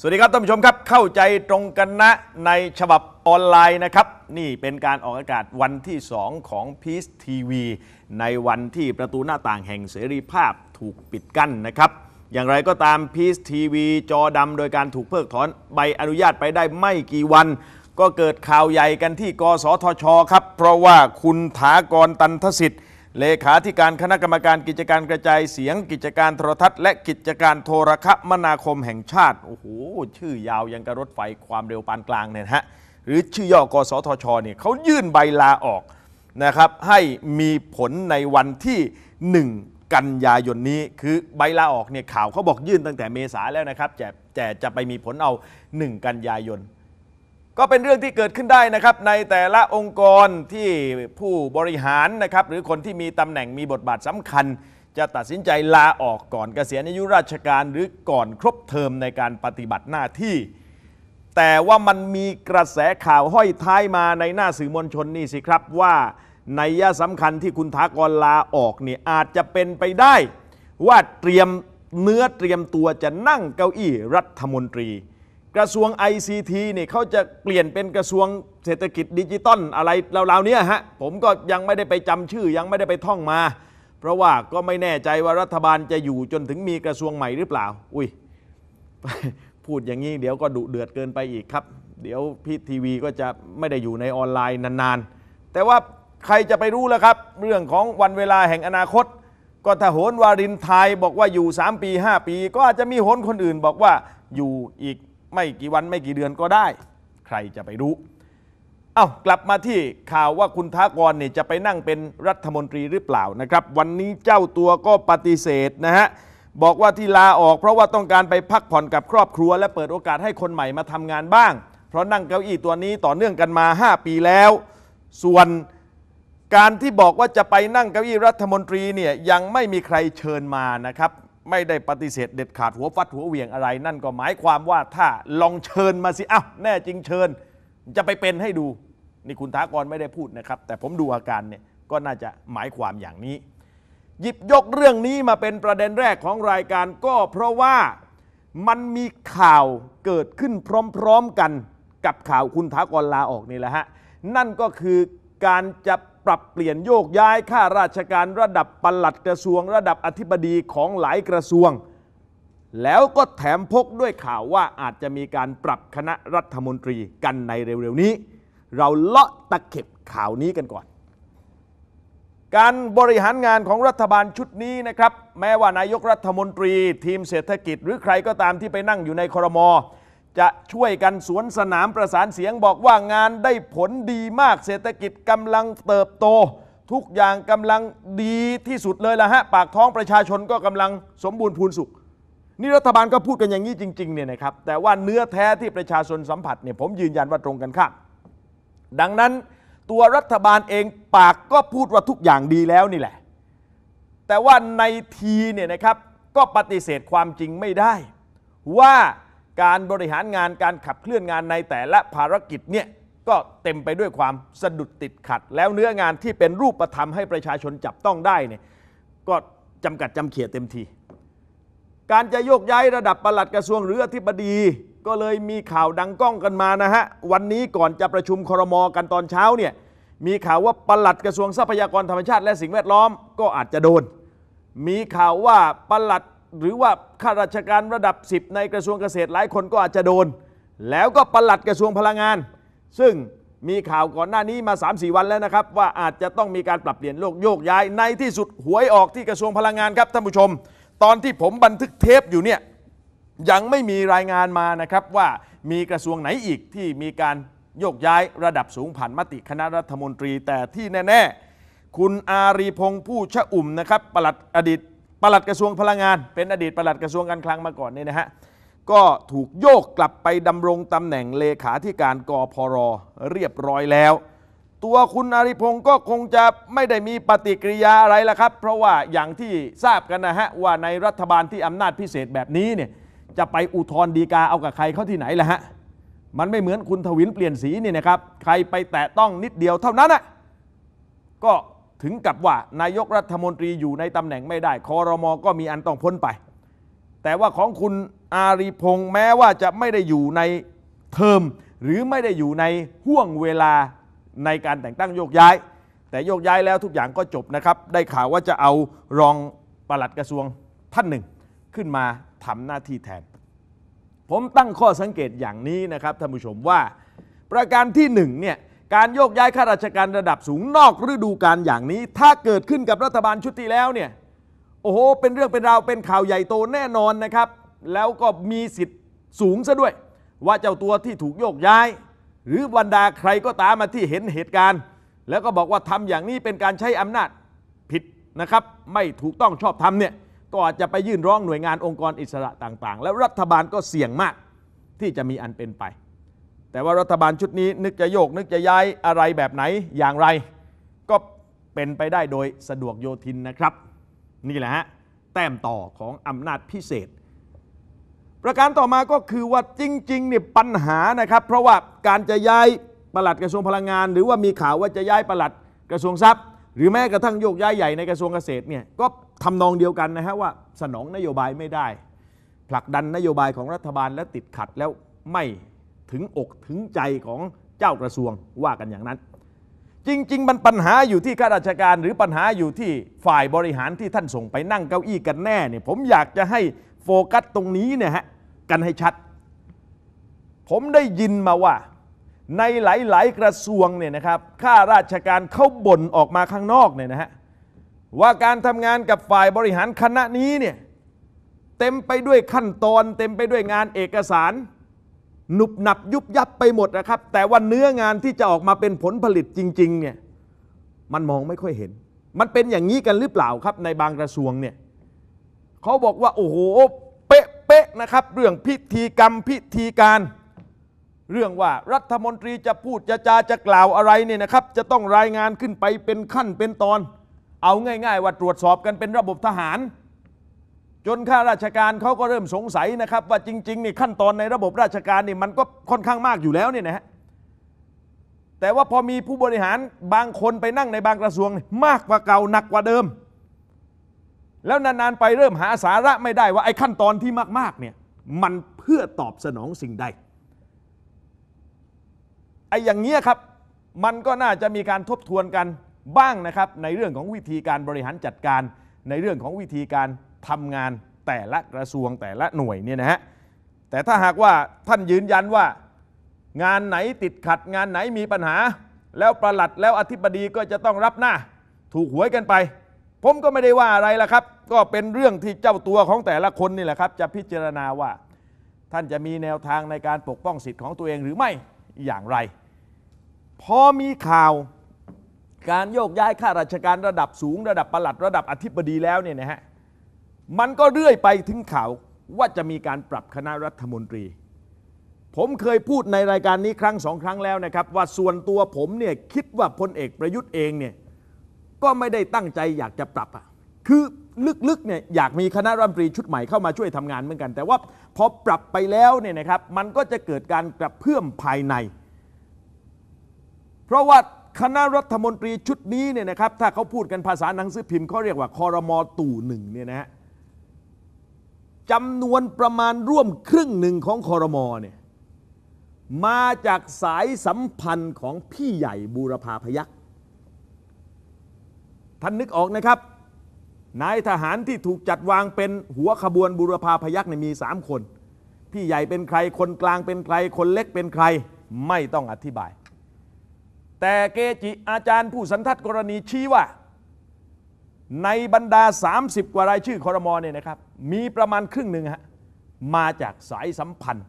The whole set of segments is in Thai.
สวัสดีครับท่านผู้ชมครับ เข้าใจตรงกันนะในฉบับออนไลน์นะครับ นี่เป็นการออกอากาศวันที่ 2 ของ Peace TV ในวันที่ประตูหน้าต่างแห่งเสรีภาพถูกปิดกั้นนะครับ อย่างไรก็ตาม Peace TV จอดำโดยการถูกเพิกถอนใบอนุญาตไปได้ไม่กี่วัน ก็เกิดข่าวใหญ่กันที่กสทชครับ เพราะว่าคุณถากรตันทสิทธิ์เลขาธิการคณะกรรมการกิจการกระจายเสียงกิจการโทรทัศน์ และกิจการโทรคมนาคมแห่งชาติโอ้โหชื่อยาวยังกระรถไฟความเร็วปานกลางเนี่ยฮะหรือชื่อย่อกสทชเนี่ยเขายื่นใบลาออกนะครับให้มีผลในวันที่1กันยายนนี้คือใบลาออกเนี่ยข่าวเขาบอกยื่นตั้งแต่เมษาแล้วนะครับแต่จะไปมีผลเอา 1 กันยายนก็เป็นเรื่องที่เกิดขึ้นได้นะครับ ในแต่ละองค์กรที่ผู้บริหารนะครับหรือคนที่มีตำแหน่งมีบทบาทสำคัญ จะตัดสินใจลาออกก่อนเกษียณอายุราชการหรือก่อนครบเทอมในการปฏิบัติหน้าที่ แต่ว่ามันมีกระแสข่าวห้อยท้ายมาในหน้าสื่อมวลชนนี่สิครับ ว่าในยะสำคัญที่คุณทากรลาออกเนี่ยอาจจะเป็นไปได้ ว่าเตรียมเนื้อเตรียมตัวจะนั่งเก้าอี้รัฐมนตรีกระทรวง ICT นี่ยเขาจะเปลี่ยนเป็นกระทรวงเศรษฐกิจดิจิตอลอะไรราลๆเนี้ยฮะ ผมก็ยังไม่ได้ไปจำชื่อยังไม่ได้ไปท่องมา เพราะว่าก็ไม่แน่ใจว่ารัฐบาลจะอยู่จนถึงมีกระทรวงใหม่หรือเปล่า อุ้ยพูดอย่างนี้เดี๋ยวก็ดุเดือดเกินไปอีกครับ เดี๋ยวพี่ทีวีก็จะไม่ได้อยู่ในออนไลน์นานๆ แต่ว่าใครจะไปรู้ล่ะครับ เรื่องของวันเวลาแห่งอนาคต ก็ถ้าโหนวารินไทยบอกว่าอยู่ 3 ปี 5 ปี ก็อาจจะมีโหนคนอื่นบอกว่าอยู่อีกไม่กี่วันไม่กี่เดือนก็ได้ ใครจะไปรู้ เอากลับมาที่ข่าวว่าคุณทากรเนี่ยจะไปนั่งเป็นรัฐมนตรีหรือเปล่านะครับ วันนี้เจ้าตัวก็ปฏิเสธนะฮะ บอกว่าที่ลาออกเพราะว่าต้องการไปพักผ่อนกับครอบครัวและเปิดโอกาสให้คนใหม่มาทำงานบ้าง เพราะนั่งเก้าอี้ตัวนี้ต่อเนื่องกันมา 5 ปีแล้ว ส่วนการที่บอกว่าจะไปนั่งเก้าอี้รัฐมนตรีเนี่ยยังไม่มีใครเชิญมานะครับไม่ได้ปฏิเสธเด็ดขาดหัวฟัดหัวเหวี่ยงอะไร นั่นก็หมายความว่าถ้าลองเชิญมาสิอ้าวแน่จริงเชิญจะไปเป็นให้ดูนี่คุณทากรไม่ได้พูดนะครับ แต่ผมดูอาการเนี่ยก็น่าจะหมายความอย่างนี้ หยิบยกเรื่องนี้มาเป็นประเด็นแรกของรายการ ก็เพราะว่ามันมีข่าวเกิดขึ้นพร้อมๆกันกับข่าวคุณทากรลาออกนี่แหละฮะนั่นก็คือการจะปรับเปลี่ยนโยกย้ายข้าราชการระดับปลัดกระทรวง ระดับอธิบดีของหลายกระทรวง แล้วก็แถมพกด้วยข่าวว่าอาจจะมีการปรับคณะรัฐมนตรีกันในเร็วๆนี้ เราเลาะตะเข็บข่าวนี้กันก่อน การบริหารงานของรัฐบาลชุดนี้นะครับแม้ว่านายกรัฐมนตรี ทีมเศรษฐกิจ หรือใครก็ตามที่ไปนั่งอยู่ในครมจะช่วยกันสวนสนามประสานเสียงบอกว่างานได้ผลดีมากเศรษฐกิจกำลังเติบโต ทุกอย่างกำลังดีที่สุดเลยละฮะ ปากท้องประชาชนก็กำลังสมบูรณ์พูนสุข นี่รัฐบาลก็พูดกันอย่างนี้จริงๆ เนี่ยนะครับ แต่ว่าเนื้อแท้ที่ประชาชนสัมผัสเนี่ย ผมยืนยันว่าตรงกันข้ามดังนั้นตัวรัฐบาลเองปากก็พูดว่าทุกอย่างดีแล้วนี่แหละแต่ว่าในทีเนี่ยนะครับก็ปฏิเสธความจริงไม่ได้ ว่าการบริหารงานการขับเคลื่อนงานในแต่ละภารกิจเนี่ยก็เต็มไปด้วยความสะดุดติดขัด แล้วเนื้องานที่เป็นรูปธรรมให้ประชาชนจับต้องได้เนี่ยก็จำกัดจำเขียเต็มที การจะโยกย้ายระดับประหลัดกระทรวงหรืออธิบดี ก็เลยมีข่าวดังก้องกันมานะฮะวันนี้ก่อนจะประชุมครมกันตอนเช้าเนี่ยมีข่าวว่าประหลัดกระทรวงทรัพยากรธรรมชาติและสิ่งแวดล้อมก็อาจจะโดน มีข่าวว่าประหลัดหรือว่าข้าราชการระดับ 10 ในกระทรวงเกษตรหลายคนก็อาจจะโดน แล้วก็ปลัดกระทรวงพลังงาน ซึ่งมีข่าวก่อนหน้านี้มา 3-4 วันแล้วนะครับ ว่าอาจจะต้องมีการปรับเปลี่ยนโลกโยกย้ายในที่สุดหวยออกที่กระทรวงพลังงานครับท่านผู้ชม ตอนที่ผมบันทึกเทปอยู่เนี่ยยังไม่มีรายงานมานะครับว่ามีกระทรวงไหนอีกที่มีการโยกย้ายระดับสูงผ่านมติคณะรัฐมนตรีแต่ที่แน่ ๆ คุณอารีพงษ์ผู้ชะอุ่มนะครับ ปลัดอดีตปลัดกระทรวงพลังงานเป็นอดีตปลัดกระทรวงการคลังมาก่อนนี่นะฮะ ก็ถูกโยกกลับไปดำรงตำแหน่งเลขาธิการกพรเรียบร้อยแล้ว ตัวคุณอาริพงศ์ก็คงจะไม่ได้มีปฏิกิริยาอะไรละครับ เพราะว่าอย่างที่ทราบกันนะฮะ ว่าในรัฐบาลที่อำนาจพิเศษแบบนี้เนี่ย จะไปอุทธรณ์ีกาเอากับใครเข้าที่ไหนละฮะมันไม่เหมือนคุณทวินเปลี่ยนสีนี่นะครับ ใครไปแตะต้องนิดเดียวเท่านั้นนะก็ถึงกับว่านายกรัฐมนตรีอยู่ในตำแหน่งไม่ได้คอรมอก็มีอันต้องพ้นไป แต่ว่าของคุณอารีพงศ์แม้ว่าจะไม่ได้อยู่ในเทอม หรือไม่ได้อยู่ในห่วงเวลาในการแต่งตั้งโยกย้าย แต่โยกย้ายแล้วทุกอย่างก็จบนะครับได้ข่าวว่าจะเอารองปลัดกระทรวงท่านหนึ่ง ขึ้นมาทำหน้าที่แทน ผมตั้งข้อสังเกตอย่างนี้นะครับท่านผู้ชมว่า ประการที่หนึ่งเนี่ยการโยกย้ายข้าราชการระดับสูงนอกฤดูกาลอย่างนี้ถ้าเกิดขึ้นกับรัฐบาลชุดที่แล้วเนี่ยโอ้โห เป็นเรื่องเป็นราวเป็นข่าวใหญ่โตแน่นอนนะครับ แล้วก็มีสิทธิ์สูงซะด้วย ว่าเจ้าตัวที่ถูกโยกย้าย หรือบรรดาใครก็ตามมาที่เห็นเหตุการณ์ แล้วก็บอกว่าทำอย่างนี้เป็นการใช้อำนาจผิดนะครับ ไม่ถูกต้องชอบทำเนี่ยก็อาจจะไปยื่นร้องหน่วยงานองค์กรอิสระต่างๆ แล้วรัฐบาลก็เสี่ยงมาก ที่จะมีอันเป็นไปแต่ว่ารัฐบาลชุดนี้นึกจะโยกนึกจะย้ายอะไรแบบไหนอย่างไร ก็เป็นไปได้โดยสะดวกโยทินนะครับนี่แหละฮะแต้มต่อของอำนาจพิเศษ ประการต่อมาก็คือว่าจริงๆเนี่ยปัญหานะครับ เพราะว่าการจะย้ายปลัดกระทรวงพลังงาน หรือว่ามีข่าวว่าจะย้ายปลัดกระทรวงทรัพย์ หรือแม้กระทั่งโยกย้ายใหญ่ในกระทรวงเกษตรเนี่ยก็ทำนองเดียวกันนะฮะว่าสนองนโยบายไม่ได้ ผลักดันนโยบายของรัฐบาลและติดขัดแล้วไม่ถึงอกถึงใจของเจ้ากระทรวงว่ากันอย่างนั้น จริงๆมันปัญหาอยู่ที่ข้าราชการหรือปัญหาอยู่ที่ฝ่ายบริหารที่ท่านส่งไปนั่งเก้าอี้กันแน่เนี่ยผมอยากจะให้โฟกัสตรงนี้เนี่ยฮะกันให้ชัด ผมได้ยินมาว่า ในหลายๆ กระทรวงเนี่ยนะครับข้าราชการเขาบ่นออกมาข้างนอกเนี่ยนะฮะว่าการทำงานกับฝ่ายบริหารคณะนี้เนี่ยเต็มไปด้วยขั้นตอน เต็มไปด้วยงานเอกสารหนุบหนับยุบยับไปหมดนะครับแต่ว่าเนื้องานที่จะออกมาเป็นผลผลิตจริงๆเนี่ยมันมองไม่ค่อยเห็น มันเป็นอย่างนี้กันหรือเปล่าครับ ในบางกระทรวงเนี่ยเขาบอกว่าโอ้โหเป๊ะเป๊ะนะครับเรื่องพิธีกรรมพิธีการ เรื่องว่ารัฐมนตรีจะพูดจะจาจะกล่าวอะไรเนี่ยนะครับ จะต้องรายงานขึ้นไปเป็นขั้นเป็นตอน เอาง่าย ๆ ว่าตรวจสอบกันเป็นระบบทหารจนข้าราชการเขาก็เริ่มสงสัยนะครับว่าจริงๆนี่ขั้นตอนในระบบราชการนี่มันก็ค่อนข้างมากอยู่แล้วเนี่ยนะฮะ แต่ว่าพอมีผู้บริหารบางคนไปนั่งในบางกระทรวงมากกว่าเก่าหนักกว่าเดิม แล้วนานๆไปเริ่มหาสาระไม่ได้ว่าไอ้ขั้นตอนที่มากๆเนี่ยมันเพื่อตอบสนองสิ่งใด ไอ้อย่างเงี้ยครับมันก็น่าจะมีการทบทวนกันบ้างนะครับในเรื่องของวิธีการบริหารจัดการในเรื่องของวิธีการทำงานแต่ละกระทรวงแต่ละหน่วยเนี่ยนะฮะแต่ถ้าหากว่าท่านยืนยันว่า งานไหนติดขัดงานไหนมีปัญหาแล้วประหลัดแล้วอธิบดีก็จะต้องรับหน้า ถูกหวยกันไป ผมก็ไม่ได้ว่าอะไรละครับ ก็เป็นเรื่องที่เจ้าตัวของแต่ละคนนี่แหละครับ จะพิจารณาว่า ท่านจะมีแนวทางในการปกป้องสิทธิ์ของตัวเองหรือไม่อย่างไรพอมีข่าวการโยกย้ายข้าราชการระดับสูง ระดับประหลัดระดับอธิบดีแล้วเนี่ยนะฮะมันก็เรื่อยไปถึงข่าว ว่าจะมีการปรับคณะรัฐมนตรี ผมเคยพูดในรายการนี้ครั้งสองครั้งแล้วนะครับ ว่าส่วนตัวผมเนี่ยคิดว่าพลเอกประยุทธ์เองเนี่ยก็ไม่ได้ตั้งใจอยากจะปรับอ่ะ คือลึกๆเนี่ยอยากมีคณะรัฐมนตรีชุดใหม่เข้ามาช่วยทำงานเหมือนกันแต่ว่า พอปรับไปแล้วเนี่ยนะครับมันก็จะเกิดการกระเพื่อมภายใน เพราะว่าคณะรัฐมนตรีชุดนี้เนี่ยนะครับถ้าเขาพูดกันภาษาหนังสือพิมพ์เขาเรียกว่าคอรมอตู่หนึ่งเนี่ยนะฮะจำนวนประมาณร่วมครึ่งหนึ่งของคอรมอเนี่ย มาจากสายสัมพันธ์ของพี่ใหญ่บูรพาพยักษ์ท่านนึกออกนะครับ นายทหารที่ถูกจัดวางเป็นหัวขบวนบูรพาพยักษ์เนี่ยมีสามคน พี่ใหญ่เป็นใครคนกลางเป็นใคร คนเล็กเป็นใครไม่ต้องอธิบาย แต่เกจิอาจารย์ผู้สันทัดกรณีชี้ว่าในบรรดา 30 กว่ารายชื่อคอรมอเนี่ยนะครับ มีประมาณครึ่งหนึ่งฮะมาจากสายสัมพันธ์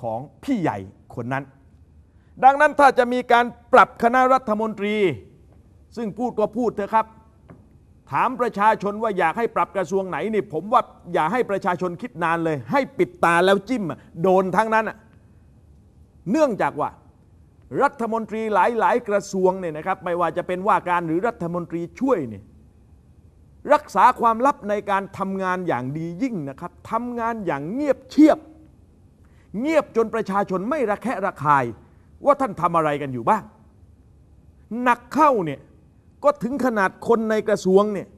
ของพี่ใหญ่คนนั้น ดังนั้นถ้าจะมีการปรับคณะรัฐมนตรี ซึ่งพูดก็พูดเถอะครับ ถามประชาชนว่าอยากให้ปรับกระทรวงไหนนี่ผมว่าอย่าให้ประชาชนคิดนานเลย ให้ปิดตาแล้วจิ้มโดนทั้งนั้นเนื่องจากว่ารัฐมนตรีหลายๆ กระทรวงเนี่ยนะครับไม่ว่าจะเป็นว่าการหรือรัฐมนตรีช่วยเนี่ยรักษาความลับในการทำงานอย่างดียิ่งนะครับทำงานอย่างเงียบเชียบ เงียบจนประชาชนไม่ระแคะระคาย ว่าท่านทำอะไรกันอยู่บ้างหนักเข้าเนี่ยก็ถึงขนาดคนในกระทรวงเนี่ย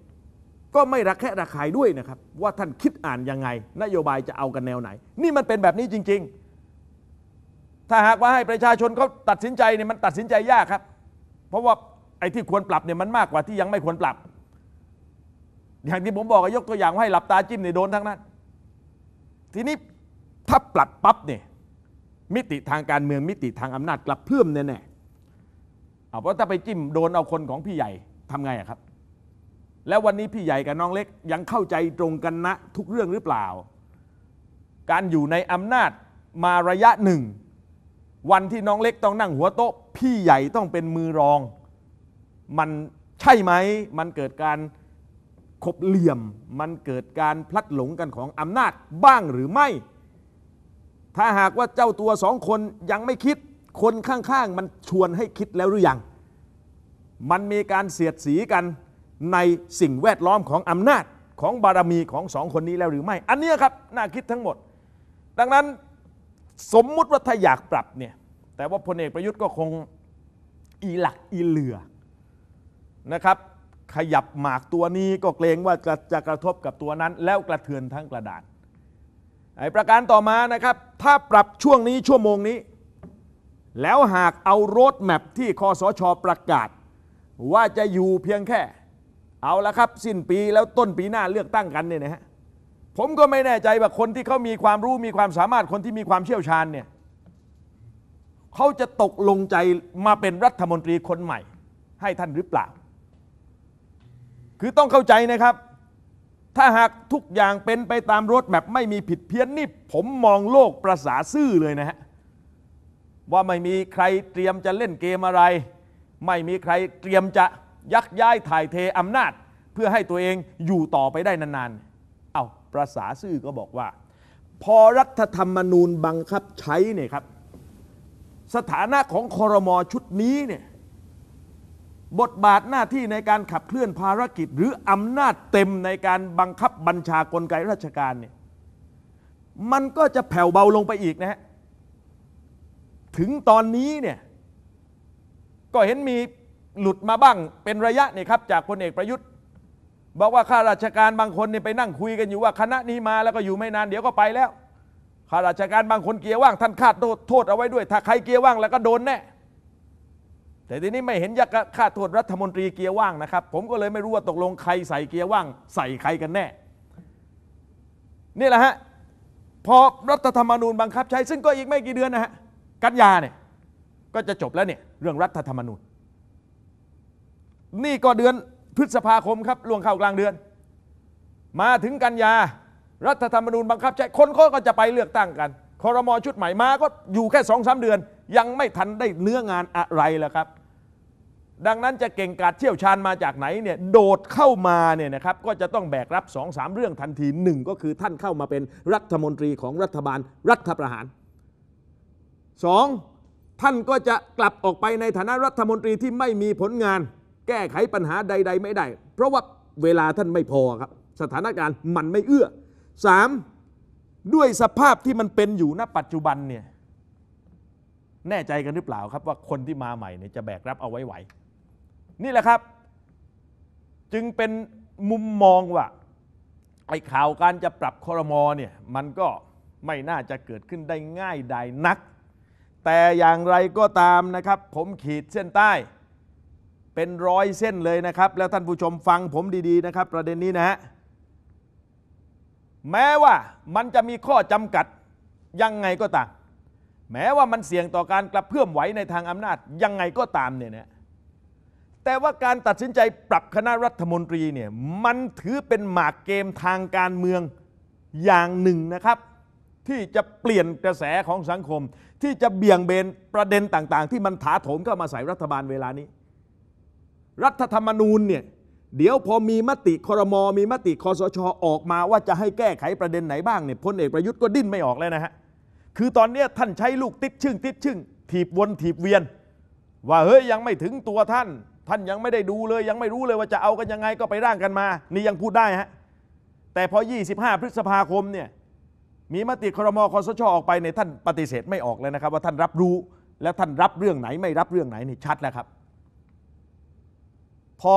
ก็ไม่ระแคะระคายด้วยนะครับ ว่าท่านคิดอ่านยังไง นโยบายจะเอากันแนวไหน นี่มันเป็นแบบนี้จริง ๆ ถ้าหากว่าให้ประชาชนเขาตัดสินใจเนี่ยมันตัดสินใจยากครับ เพราะว่าไอ้ที่ควรปรับเนี่ยมันมากกว่าที่ยังไม่ควรปรับอย่างที่ผมบอกยกตัวอย่างให้หลับตาจิ้มในโดนทั้งนั้น ทีนี้ถ้าปลัดปั๊บเนี่ยมิติทางการเมืองมิติทางอำนาจกลับเพิ่มแน่ๆเ่เพราะถ้าไปจิ้มโดนเอาคนของพี่ใหญ่ทำไงครับ แล้ววันนี้พี่ใหญ่กับน้องเล็กยังเข้าใจตรงกันนะทุกเรื่องหรือเปล่า การอยู่ในอำนาจมาระยะหนึ่ง วันที่น้องเล็กต้องนั่งหัวโต๊ะ พี่ใหญ่ต้องเป็นมือรอง มันใช่ไหมมันเกิดการขบเหลี่ยมมันเกิดการพลัดหลงกันของอำนาจบ้างหรือไม่ ถ้าหากว่าเจ้าตัวสองคนยังไม่คิดคนข้างๆมันชวนให้คิดแล้วหรือยัง มันมีการเสียดสีกันในสิ่งแวดล้อมของอำนาจของบารมีของสองคนนี้แล้วหรือไม่ อันนี้ครับน่าคิดทั้งหมด ดังนั้นสมมุติว่าถ้าอยากปรับเนี่ยแต่ว่าพลเอกประยุทธ์ก็คงอีหลักอีเหลือนะครับขยับหมากตัวนี้ก็เกรงว่าจะจะกระทบกับตัวนั้น แล้วกระเทือนทั้งกระดานไอ้ประการต่อมานะครับ ถ้าปรับช่วงนี้ชั่วโมงนี้แล้วหากเอาโรดแมพที่คอสชอประกาศ ว่าจะอยู่เพียงแค่ เอาละครับสิ้นปีแล้วต้นปีหน้าเลือกตั้งกันเนี่ยนะฮะผมก็ไม่แน่ใจว่าคนที่เขามีความรู้มีความสามารถคนที่มีความเชี่ยวชาญเนี่ยเขาจะตกลงใจมาเป็นรัฐมนตรีคนใหม่ ให้ท่านหรือเปล่าคือต้องเข้าใจนะครับ ถ้าหากทุกอย่างเป็นไปตามรถแมพไม่มีผิดเพี้ยนนี่ ผมมองโลกประสาซื่อเลยนะฮะ ว่าไม่มีใครเตรียมจะเล่นเกมอะไร ไม่มีใครเตรียมจะยักย้าย ถ่ายเทอำนาจ เพื่อให้ตัวเองอยู่ต่อไปได้นานๆ เอาประสาซื่อก็บอกว่า พอรัฐธรรมนูญบังคับใช้เนี่ยครับ สถานะของคอรมอชุดนี้เนี่ยบทบาทหน้าที่ในการขับเคลื่อนภารกิจ หรืออำนาจเต็มในการบังคับบัญชากลไกราชการเนี่ยมันก็จะแผ่วเบาลงไปอีกนะฮะถึงตอนนี้เนี่ยก็เห็นมีหลุดมาบ้างเป็นระยะเนี่ยครับจากพลเอกประยุทธ์บอกว่าข้าราชการบางคนเนี่ยไปนั่งคุยกันอยู่ว่าคณะนี้มาแล้วก็อยู่ไม่นานเดี๋ยวก็ไปแล้วข้าราชการบางคนเกียร์ว่างท่านคาดโทษเอาไว้ด้วย ถ้าใครเกียร์ว่างแล้วก็โดนแน่แต่ทีนี้ไม่เห็นยักษ์ค่าโทษรัฐมนตรีเกียร์ว่างนะครับ ผมก็เลยไม่รู้ว่าตกลงใครใส่เกียร์ว่างใส่ใครกันแน่ นี่แหละฮะพอรัฐธรรมนูญบังคับใช้ซึ่งก็อีกไม่กี่เดือนนะฮะกันยาเนี่ยก็จะจบแล้วเนี่ยเรื่องรัฐธรรมนูญ นี่ก็เดือนพฤษภาคมครับล่วงเข้ากลางเดือน มาถึงกันยารัฐธรรมนูญบังคับใช้คนก็จะไปเลือกตั้งกันคอรมอชุดใหม่มาก็อยู่แค่สองสามเดือน ยังไม่ทันได้เนื้องานอะไรแล้วครับดังนั้นจะเก่งกาจเชี่ยวชาญมาจากไหนเนี่ยโดดเข้ามาเนี่ยนะครับก็จะต้องแบกรับ2อสเรื่องทันทีหนึ่งก็คือท่านเข้ามาเป็นรัฐมนตรีของรัฐบาลรัฐประหาร 2. ท่านก็จะกลับออกไปในฐานะรัฐมนตรีที่ไม่มีผลงานแก้ไขปัญหาใด ๆ ไม่ได้ เพราะว่าเวลาท่านไม่พอครับสถานการณ์มันไม่เอื้อ 3. ด้วยสภาพที่มันเป็นอยู่ณปัจจุบันเนี่ยแน่ใจกันหรือเปล่าครับว่าคนที่มาใหม่เนี่ยจะแบกรับเอาไว้ไหวนี่แหละครับจึงเป็นมุมมองว่าไอ้ข่าวการจะปรับคอรมอเนี่ยมันก็ไม่น่าจะเกิดขึ้นได้ง่ายใดนัก แต่อย่างไรก็ตามนะครับ ผมขีดเส้นใต้ เป็นร้อยเส้นเลยนะครับ แล้วท่านผู้ชมฟังผมดีๆนะครับ ประเด็นนี้นะฮะแม้ว่ามันจะมีข้อจำกัด ยังไงก็ตาม แม้ว่ามันเสี่ยงต่อการกระเพื่อมไหวในทางอำนาจยังไงก็ตามเนี่ยนะแต่ว่าการตัดสินใจปรับคณะรัฐมนตรีเนี่ย มันถือเป็นหมากเกมทางการเมืองอย่างหนึ่งนะครับ ที่จะเปลี่ยนกระแสของสังคม ที่จะเบี่ยงเบนประเด็นต่างๆ ที่มันถาโถมเข้ามาใส่รัฐบาลเวลานี้ รัฐธรรมนูญเนี่ยเดี๋ยวพอมีมติคอรมอมีมติคอสชออกมา ว่าจะให้แก้ไขประเด็นไหนบ้างเนี่ยพลเอกประยุทธ์ก็ดิ้นไม่ออกแล้วนะฮะ คือตอนนี้ท่านใช้ลูกติดชึ่งติดชึ่ง ถีบวนถีบเวียน ว่าเฮ้ยยังไม่ถึงตัวท่านท่านยังไม่ได้ดูเลยยังไม่รู้เลยว่าจะเอากันยังไงก็ไปร่างกันมา นี่ยังพูดได้ฮะแต่พอ 25 พฤษภาคมเนี่ยมีมติครมคอสช ออกไปในท่านปฏิเสธไม่ออกเลยนะครับว่าท่านรับรู้แล้วท่านรับเรื่องไหนไม่รับเรื่องไหนนี่ชัดแล้วครับ พอ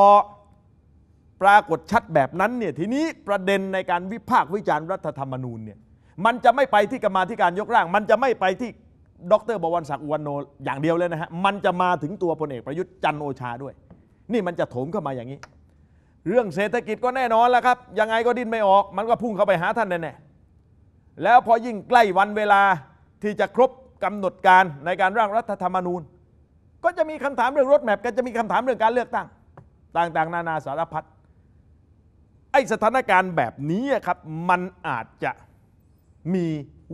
ปรากฏชัดแบบนั้นเนี่ยทีนี้ประเด็นในการวิพากษ์วิจารณ์รัฐธรรมนูญเนี่ยมันจะไม่ไปที่กรรมาธิการยกร่าง มันจะไม่ไปที่ดรบวรศักดิ์วันโนอย่างเดียวเลยนะฮะ มันจะมาถึงตัวพลเอก ประยุทธ์จันโอชาด้วย นี่มันจะโถมเข้ามาอย่างนี้ เรื่องเศรษฐกิจก็แน่นอนแล้วครับ ยังไงก็ดิ้นไม่ออก มันก็พุ่งเข้าไปหาท่านแน่่แล้วพอยิ่งใกล้วันเวลาที่จะครบกำหนดการในการร่างรัฐธรรมนูญ ก็จะมีคำถามเรื่องรถแมพก็จะมีคำถามเรื่องการเลือกตั้ง ต่างๆนานาสารพัด ไอสถานการณ์แบบนี้ครับ มันอาจจะมี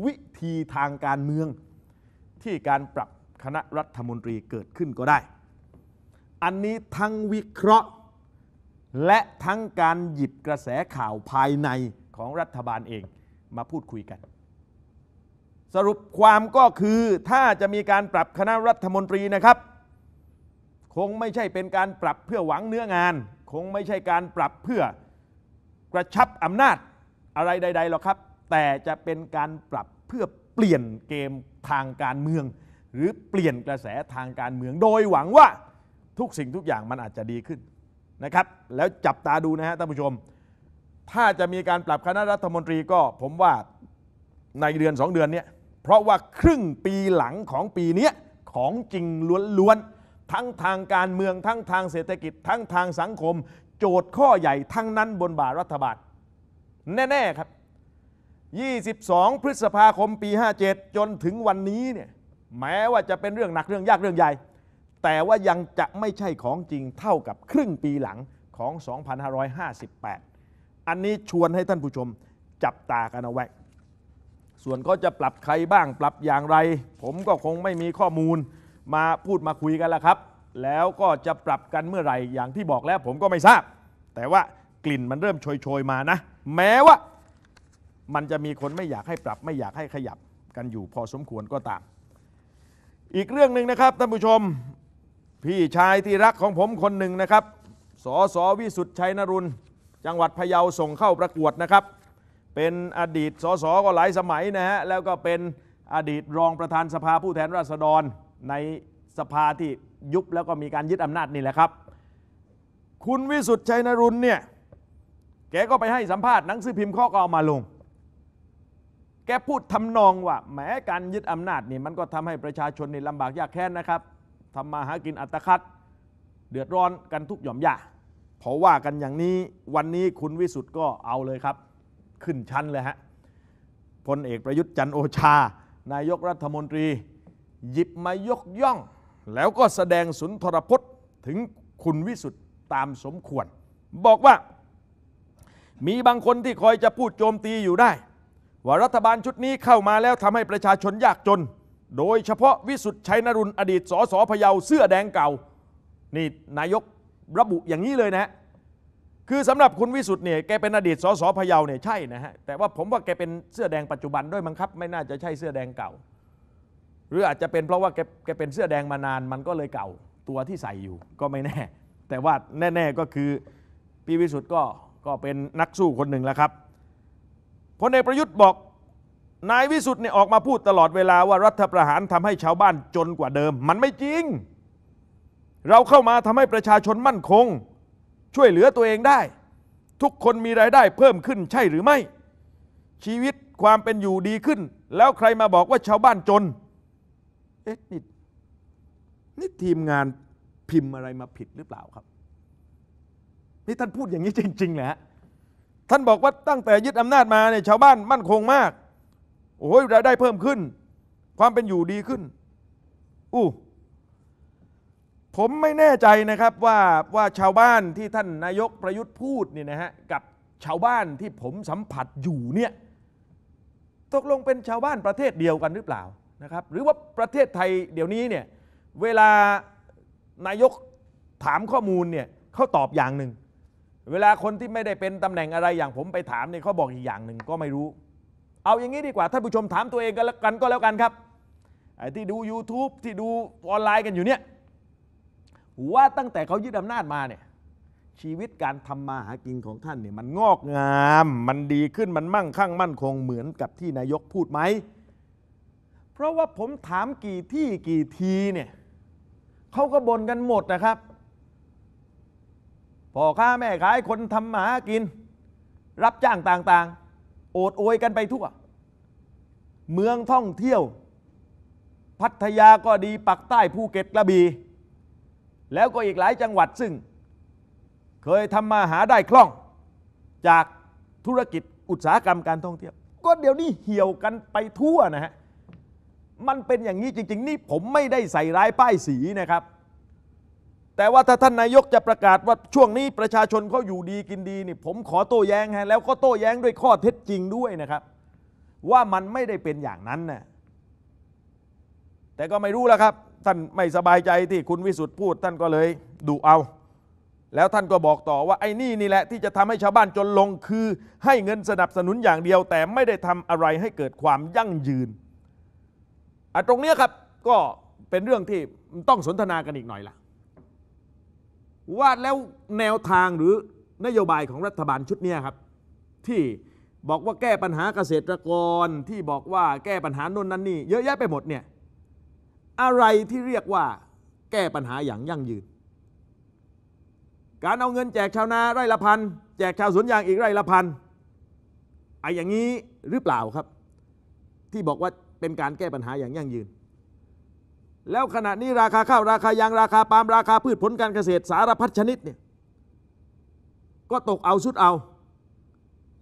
วิธีทางการเมืองที่การปรับคณะรัฐมนตรีเกิดขึ้นก็ได้ อันนี้ทั้งวิเคราะห์ และทั้งการหยิบกระแสข่าวภายในของรัฐบาลเองมาพูดคุยกัน สรุปความก็คือถ้าจะมีการปรับคณะรัฐมนตรีนะครับ คงไม่ใช่เป็นการปรับเพื่อหวังเนื้องาน คงไม่ใช่การปรับเพื่อกระชับอำนาจอะไรใดๆหรอกครับ แต่จะเป็นการปรับเพื่อเปลี่ยนเกมทางการเมือง หรือเปลี่ยนกระแสทางการเมืองโดยหวังว่าทุกสิ่งทุกอย่างมันอาจจะดีขึ้นนะครับ แล้วจับตาดูนะฮะท่านผู้ชม ถ้าจะมีการปรับคณะรัฐมนตรีก็ผมว่าในเดือน 2 เดือนเนี้ยเพราะว่าครึ่งปีหลังของปีนี้ของจริงล้วนๆทั้งทางการเมือง ทั้งทางเศรษฐกิจทั้งทางสังคม โจทย์ข้อใหญ่ทั้งนั้น บนบ่ารัฐบาลแน่ๆครับ22 พฤษภาคมปี 57 จนถึงวันนี้เนี่ยแม้ว่าจะเป็นเรื่องหนักเรื่องยากเรื่องใหญ่แต่ว่ายังจะไม่ใช่ของจริงเท่ากับครึ่งปีหลังของ 2558 อันนี้ชวนให้ท่านผู้ชมจับตากันเอาไว้ส่วนเขาจะปรับใครบ้างปรับอย่างไร ผมก็คงไม่มีข้อมูล มาพูดมาคุยกันละครับ แล้วก็จะปรับกันเมื่อไหร่ อย่างที่บอกแล้วผมก็ไม่ทราบ แต่ว่ากลิ่นมันเริ่มโชยๆมานะแม้ว่ามันจะมีคนไม่อยากให้ปรับไม่อยากให้ขยับกันอยู่พอสมควรก็ตาม อีกเรื่องหนึ่งนะครับท่านผู้ชมพี่ชายที่รักของผมคนหนึ่งนะครับสสวิสุทธิ์ชัยนรุนจังหวัดพะเยาส่งเข้าประกวดนะครับ เป็นอดีตสสก็หลายสมัยนะฮะแล้วก็เป็นอดีตรองประธานสภาผู้แทนราษฎรในสภาที่ยุบแล้วก็มีการยึดอำนาจนี่แหละครับ คุณวิสุทธิ์ชัยนรุนเนี่ยแกก็ไปให้สัมภาษณ์หนังสือพิมพ์ข้อก็เอามาลงแกพูดทำนองว่า แม้การยึดอำนาจนี่มันก็ทำให้ประชาชนนี่ลำบากยากแค้นนะครับทำมาหากินอัตคัดเดือดร้อนกันทุกหย่อมย่าพอว่ากันอย่างนี้วันนี้คุณวิสุทธ์ก็เอาเลยครับ ขึ้นชั้นเลยฮะพลเอกประยุทธ์จันโอชา นายกรัฐมนตรี หยิบมายกย่อง แล้วก็แสดงสุนทรพจน์ถึงคุณวิสุทธ์ตามสมควร บอกว่ามีบางคนที่คอยจะพูดโจมตีอยู่ได้ว่ารัฐบาลชุดนี้เข้ามาแล้วทำให้ประชาชนยากจน โดยเฉพาะวิสุทธ์ชัยนรุนอดีตสสพะเยา เสื้อแดงเก่า นี่ นายกระบุอย่างนี้เลยนะ คือสำหรับคุณวิสุทธิ์เนี่ยแกเป็นอดีตสสพะเยาเนี่ยใช่นะฮะ แต่ว่าผมว่าแกเป็นเสื้อแดงปัจจุบันด้วยมั้งครับ ไม่น่าจะใช่เสื้อแดงเก่า หรืออาจจะเป็นเพราะว่าแกแกเป็นเสื้อแดงมานานมันก็เลยเก่าตัวที่ใส่อยู่ก็ไม่แน่ แต่ว่าแน่ ๆก็คือพี่วิสุทธ์ก็ก็เป็นนักสู้คนหนึ่งแล้วครับพลเอกประยุทธ์บอก นายวิสุทธ์เนี่ยออกมาพูดตลอดเวลาว่ารัฐประหารทำให้ชาวบ้านจนกว่าเดิม มันไม่จริง เราเข้ามาทำให้ประชาชนมั่นคง ช่วยเหลือตัวเองได้ ทุกคนมีรายได้เพิ่มขึ้นใช่หรือไม่ ชีวิตความเป็นอยู่ดีขึ้น แล้วใครมาบอกว่าชาวบ้านจน เอ๊ะนี่นี่ทีมงานพิมพ์อะไรมาผิดหรือเปล่าครับนี่ท่านพูดอย่างนี้จริงๆเหรอฮะท่านบอกว่าตั้งแต่ยึดอำนาจมาเนี่ยชาวบ้านมั่นคงมากโอ้ยรายได้เพิ่มขึ้น ความเป็นอยู่ดีขึ้นอู้ผมไม่แน่ใจนะครับว่าว่าชาวบ้านที่ท่านนายกประยุทธ์พูดเนี่ยนะฮะกับชาวบ้านที่ผมสัมผัสอยู่เนี่ยตกลงเป็นชาวบ้านประเทศเดียวกันหรือเปล่านะครับ หรือว่าประเทศไทยเดี๋ยวนี้เนี่ยเวลานายกถามข้อมูลเนี่ยเขาตอบอย่างหนึ่งเวลาคนที่ไม่ได้เป็นตำแหน่งอะไรอย่างผมไปถามเนี่ยเขาบอกอีกอย่างหนึ่งก็ไม่รู้ เอาอย่างนี้ดีกว่าท่านผู้ชมถามตัวเองกันแล้วกันก็แล้วกันครับไอ้ที่ดู YouTube ที่ดูออนไลน์กันอยู่เนี่ยว่าตั้งแต่เขายึดอำนาจมาเนี่ยชีวิตการทำมาหากินของท่านเนี่ยมันงอกงาม มันดีขึ้นมันมั่งคั่งมั่นคงเหมือนกับที่นายกพูดไหม เพราะว่าผมถามกี่ที่กี่ทีเนี่ยเขาก็บ่นกันหมดนะครับพ่อค้าแม่ขายคนทำหมากิน รับจ้างต่างๆ โอดโอยกันไปทั่ว เมืองท่องเที่ยว พัทยาก็ดีปักใต้ภูเก็ตกระบี่แล้วก็อีกหลายจังหวัดซึ่ง เคยทำมาหาได้คล่อง จากธุรกิจอุตสาหกรรมการท่องเที่ยว ก็เดี๋ยวนี้เหี่ยวกันไปทั่วนะฮะ มันเป็นอย่างนี้จริงๆ นี่ผมไม่ได้ใส่ร้ายป้ายสีนะครับแต่ว่าถ้าท่านนายกจะประกาศว่าช่วงนี้ประชาชนเขาอยู่ดีกินดีนี่ผมขอโต้แย้งฮะแล้วก็โต้แย้งด้วยข้อเท็จจริงด้วยนะครับ ว่ามันไม่ได้เป็นอย่างนั้นนะแต่ก็ไม่รู้แล้วครับ ท่านไม่สบายใจที่คุณวิสุทธ์พูดท่านก็เลยดูเอา แล้วท่านก็บอกต่อว่าไอ้นี่นี่แหละที่จะทำให้ชาวบ้านจนลงคือให้เงินสนับสนุนอย่างเดียวแต่ไม่ได้ทำอะไรให้เกิดความยั่งยืนอ่ะตรงนี้ครับก็เป็นเรื่องที่ต้องสนทนากันอีกหน่อยละ่ะว่าแล้วแนวทางหรือนโยบายของรัฐบาลชุดนี้ครับ ที่บอกว่าแก้ปัญหาเกษตรกรที่บอกว่าแก้ปัญหาโน่นนั่นนี่ เยอะแยะไปหมดเนี่ย อะไรที่เรียกว่า แก้ปัญหาอย่างยั่งยืน การเอาเงินแจกชาวนาไร่ละพันแจกชาวสวนยางอีกไร่ละพันไอ้อย่างนี้หรือเปล่าครับ ที่บอกว่าเป็นการแก้ปัญหาอย่างยั่งยืนแล้วขณะนี้ราคาข้าวราคายางราคาปาล์มราคาพืชผลการเกษตรสารพัดชนิดเนี่ยก็ตกเอาชุดเอา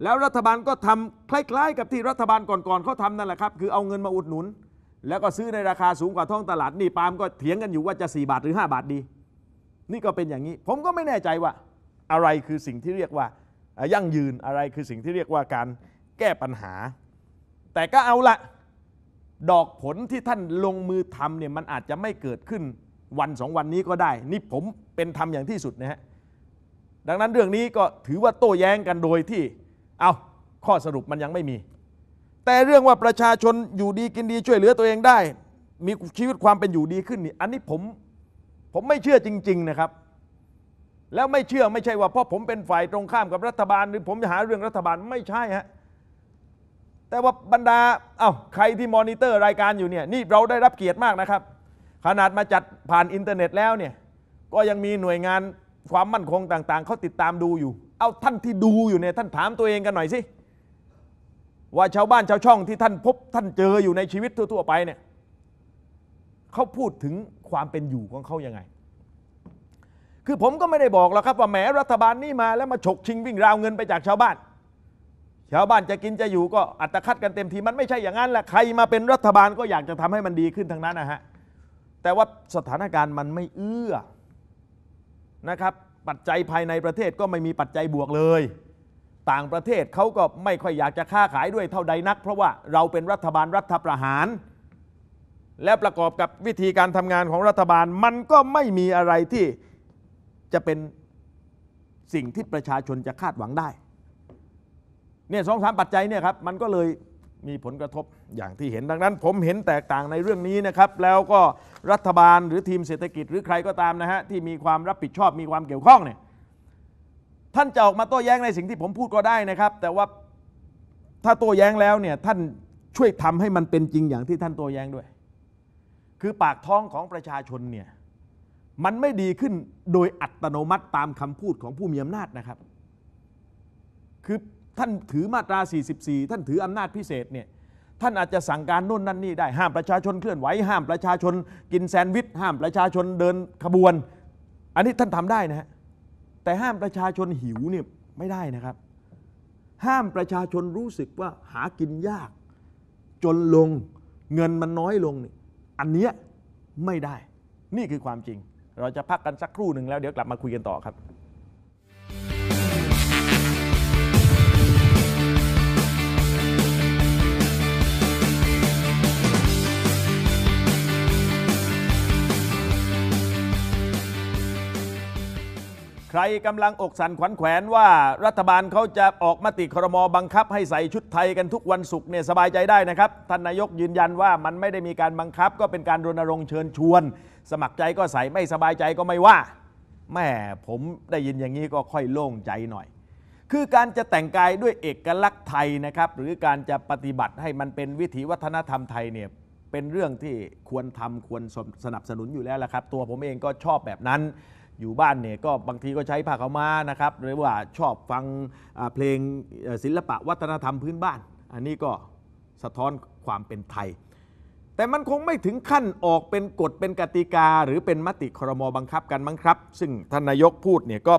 แล้วรัฐบาลก็ทำคล้ายๆกับที่รัฐบาลก่อนๆเขาทำนั่นแหละครับ คือเอาเงินมาอุดหนุน แล้วก็ซื้อในราคาสูงกว่าท้องตลาด นี่ปาล์มก็เถียงกันอยู่ว่าจะ 4 บาทหรือ 5 บาทดี นี่ก็เป็นอย่างนี้ ผมก็ไม่แน่ใจว่าอะไรคือสิ่งที่เรียกว่ายั่งยืนอะไรคือสิ่งที่เรียกว่าการแก้ปัญหา แต่ก็เอาละดอกผลที่ท่านลงมือทำเนี่ยมันอาจจะไม่เกิดขึ้นวันสองวันนี้ก็ได้ นี่ผมเป็นธรรมอย่างที่สุดนะฮะดังนั้นเรื่องนี้ก็ถือว่าโต้แย้งกันโดยที่ เอาข้อสรุปมันยังไม่มี แต่เรื่องว่าประชาชนอยู่ดีกินดีช่วยเหลือตัวเองได้ มีชีวิตความเป็นอยู่ดีขึ้นนี่อันนี้ผมผมไม่เชื่อจริง ๆนะครับ แล้วไม่เชื่อไม่ใช่ว่าเพราะผมเป็นฝ่ายตรงข้ามกับรัฐบาลหรือผมจะหาเรื่องรัฐบาลไม่ใช่ฮะแต่ว่าบรรดา เอา้า ใครที่มอนิเตอร์รายการอยู่เนี่ย นี่เราได้รับเกียรติมากนะครับ ขนาดมาจัดผ่านอินเทอร์เน็ตแล้วเนี่ย ก็ยังมีหน่วยงานความมั่นคงต่างๆ เขาติดตามดูอยู่ เอาท่านที่ดูอยู่เนี่ยท่านถามตัวเองกันหน่อยสิ ว่าชาวบ้านชาวช่องที่ท่านพบท่านเจออยู่ในชีวิตทั่วๆ ไปเนี่ยเขาพูดถึงความเป็นอยู่ของเขายังไง คือผมก็ไม่ได้บอกหรอกครับว่าแหมรัฐบาลนี่มาแล้วมาฉกชิงวิ่งราวเงินไปจากชาวบ้านชาวบ้านจะกินจะอยู่ก็อัตคัดกันเต็มทีมันไม่ใช่อย่างนั้นแหละใครมาเป็นรัฐบาลก็อยากจะทำให้มันดีขึ้นทั้งนั้นนะฮะแต่ว่าสถานการณ์มันไม่เอื้อนะครับปัจจัยภายในประเทศก็ไม่มีปัจจัยบวกเลย ต่างประเทศเขาก็ไม่ค่อยอยากจะค้าขายด้วยเท่าใดนัก เพราะว่าเราเป็นรัฐบาลรัฐประหาร และประกอบกับวิธีการทำงานของรัฐบาลมันก็ไม่มีอะไรที่จะเป็นสิ่งที่ประชาชนจะคาดหวังได้เนี่ยสองสามปัจจัยเนี่ยครับมันก็เลยมีผลกระทบอย่างที่เห็นดังนั้น ผมเห็นแตกต่างในเรื่องนี้นะครับ แล้วก็รัฐบาลหรือทีมเศรษฐกิจ หรือใครก็ตามนะฮะที่มีความรับผิดชอบมีความเกี่ยวข้องเนี่ยท่านจะออกมาโต้แย้งในสิ่งที่ผมพูดก็ได้นะครับ แต่ว่าถ้าโต้แย้งแล้วเนี่ยท่านช่วยทำให้มันเป็นจริงอย่างที่ท่านโต้แย้งด้วย คือปากท้องของประชาชนเนี่ยมันไม่ดีขึ้นโดยอัตโนมัติตามคำพูดของผู้มีอำนาจนะครับ คือท่านถือมาตรา 44 ท่านถืออำนาจพิเศษเนี่ย ท่านอาจจะสั่งการโน่นนั่นนี่ได้ ห้ามประชาชนเคลื่อนไหว ห้ามประชาชนกินแซนด์วิช ห้ามประชาชนเดินขบวน อันนี้ท่านทำได้นะฮะ แต่ห้ามประชาชนหิวเนี่ยไม่ได้นะครับ ห้ามประชาชนรู้สึกว่าหากินยาก จนลง เงินมันน้อยลงเนี่ย อันเนี้ยไม่ได้ นี่คือความจริง เราจะพักกันสักครู่หนึ่งแล้วเดี๋ยวกลับมาคุยกันต่อครับใครกำลังอกสันขวัญแขวนว่ารัฐบาลเขาจะออกมติครมบังคับให้ใส่ชุดไทยกันทุกวันศุกร์เนี่ยสบายใจได้นะครับท่านนายกยืนยันว่ามันไม่ได้มีการบังคับก็เป็นการรณรงค์เชิญชวน สมัครใจก็ใส่ไม่สบายใจก็ไม่ว่าแม่ผมได้ยินอย่างนี้ก็ค่อยโล่งใจหน่อย คือการจะแต่งกายด้วยเอกลักษณ์ไทยนะครับ หรือการจะปฏิบัติให้มันเป็นวิถีวัฒนธรรมไทยเนี่ยเป็นเรื่องที่ควรทำควรสนับสนุนอยู่แล้วละครับ ตัวผมเองก็ชอบแบบนั้นอยู่บ้านเนี่ยก็บางทีก็ใช้ผ้าขาวม้านะครับ หรือว่าชอบฟังเพลงศิลปะวัฒนธรรมพื้นบ้าน อันนี้ก็สะท้อนความเป็นไทย แต่มันคงไม่ถึงขั้นออกเป็นกฎเป็นกติกา หรือเป็นมติครมบังคับกันมั้งครับ ซึ่งท่านนายกพูดเนี่ยก็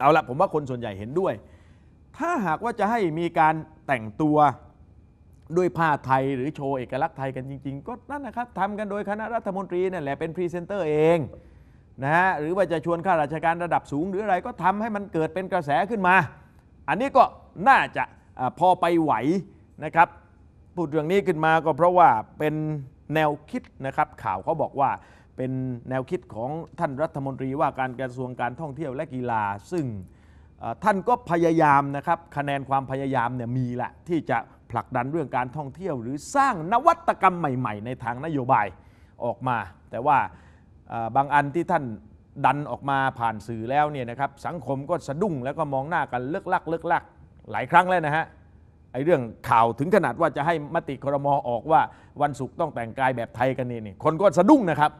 เอาละผมว่าคนส่วนใหญ่เห็นด้วย ถ้าหากว่าจะให้มีการแต่งตัวด้วยผ้าไทยหรือโชว์เอกลักษณ์ไทยกันจริง ๆ ก็นั่นนะครับทำกันโดยคณะรัฐมนตรีนั่นแหละเป็นพรีเซนเตอร์เองนะฮะหรือว่าจะชวนข้าราชการระดับสูง หรืออะไรก็ทำให้มันเกิดเป็นกระแสขึ้นมา อันนี้ก็น่าจะอพอไปไหวนะครับ พูดเรื่องนี้ขึ้นมาก็เพราะว่าเป็นแนวคิดนะครับข่าวเขาบอกว่าเป็นแนวคิดของท่านรัฐมนตรีว่าการกระทรวงการท่องเที่ยวและกีฬา ซึ่งท่านก็พยายามนะครับคะแนนความพยายามเนี่ยมีแหละที่จะผลักดันเรื่องการท่องเที่ยวหรือสร้างนวัตกรรมใหม่ๆ ในทางนโยบายออกมา แต่ว่าบางอันที่ท่านดันออกมาผ่านสื่อแล้วเนี่ยนะครับสังคมก็สะดุ้งแล้วก็มองหน้ากันเลิกลักเลิกลักหลายครั้งแล้วนะฮะไอ้เรื่องข่าวถึงขนาดว่าจะให้มติครมอออกว่าวันศุกร์ต้องแต่งกายแบบไทยกันนี่นี่คนก็สะดุ้งนะครับ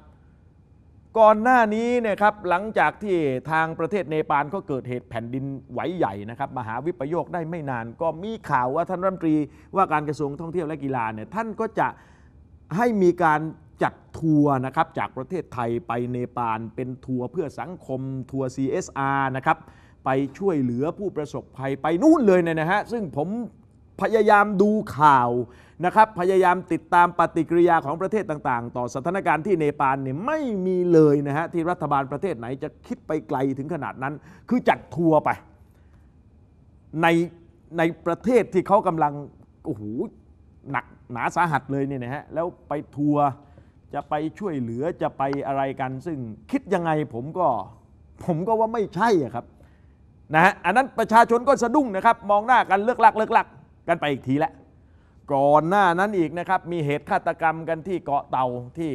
ก่อนหน้านี้นะครับหลังจากที่ทางประเทศเนปาลก็เกิดเหตุแผ่นดินไหวใหญ่นะครับมหาวิปโยคได้ไม่นาน ก็มีข่าวว่าท่านรัฐมนตรีว่าการกระทรวงท่องเที่ยวและกีฬาเนี่ยท่านก็จะให้มีการจัดทัวร์นะครับจากประเทศไทยไปเนปาลเป็นทัวร์เพื่อสังคมทัวร์ CSR นะครับ ไปช่วยเหลือผู้ประสบภัยไปนู่นเลยเนี่ยนะฮะซึ่งผมพยายามดูข่าวนะครับพยายามติดตามปฏิกิริยาของประเทศต่าง ๆ ต่อสถานการณ์ที่เนปาลเนี่ยไม่มีเลยนะฮะที่รัฐบาลประเทศไหนจะคิดไปไกลถึงขนาดนั้นคือจัดทัวร์ไปในในประเทศที่เขากำลังโอ้โหหนักหนาสาหัสเลยเนี่ยนะฮะแล้วไปทัวร์จะไปช่วยเหลือจะไปอะไรกันซึ่งคิดยังไงผมก็ผมก็ว่าไม่ใช่ครับนะฮะอันนั้นประชาชนก็สะดุ้งนะครับมองหน้ากันเลือกลัก เลือกลักกันไปอีกทีละก่อนหน้านั้นอีกนะครับมีเหตุฆาตกรรมกันที่เกาะเต่าที่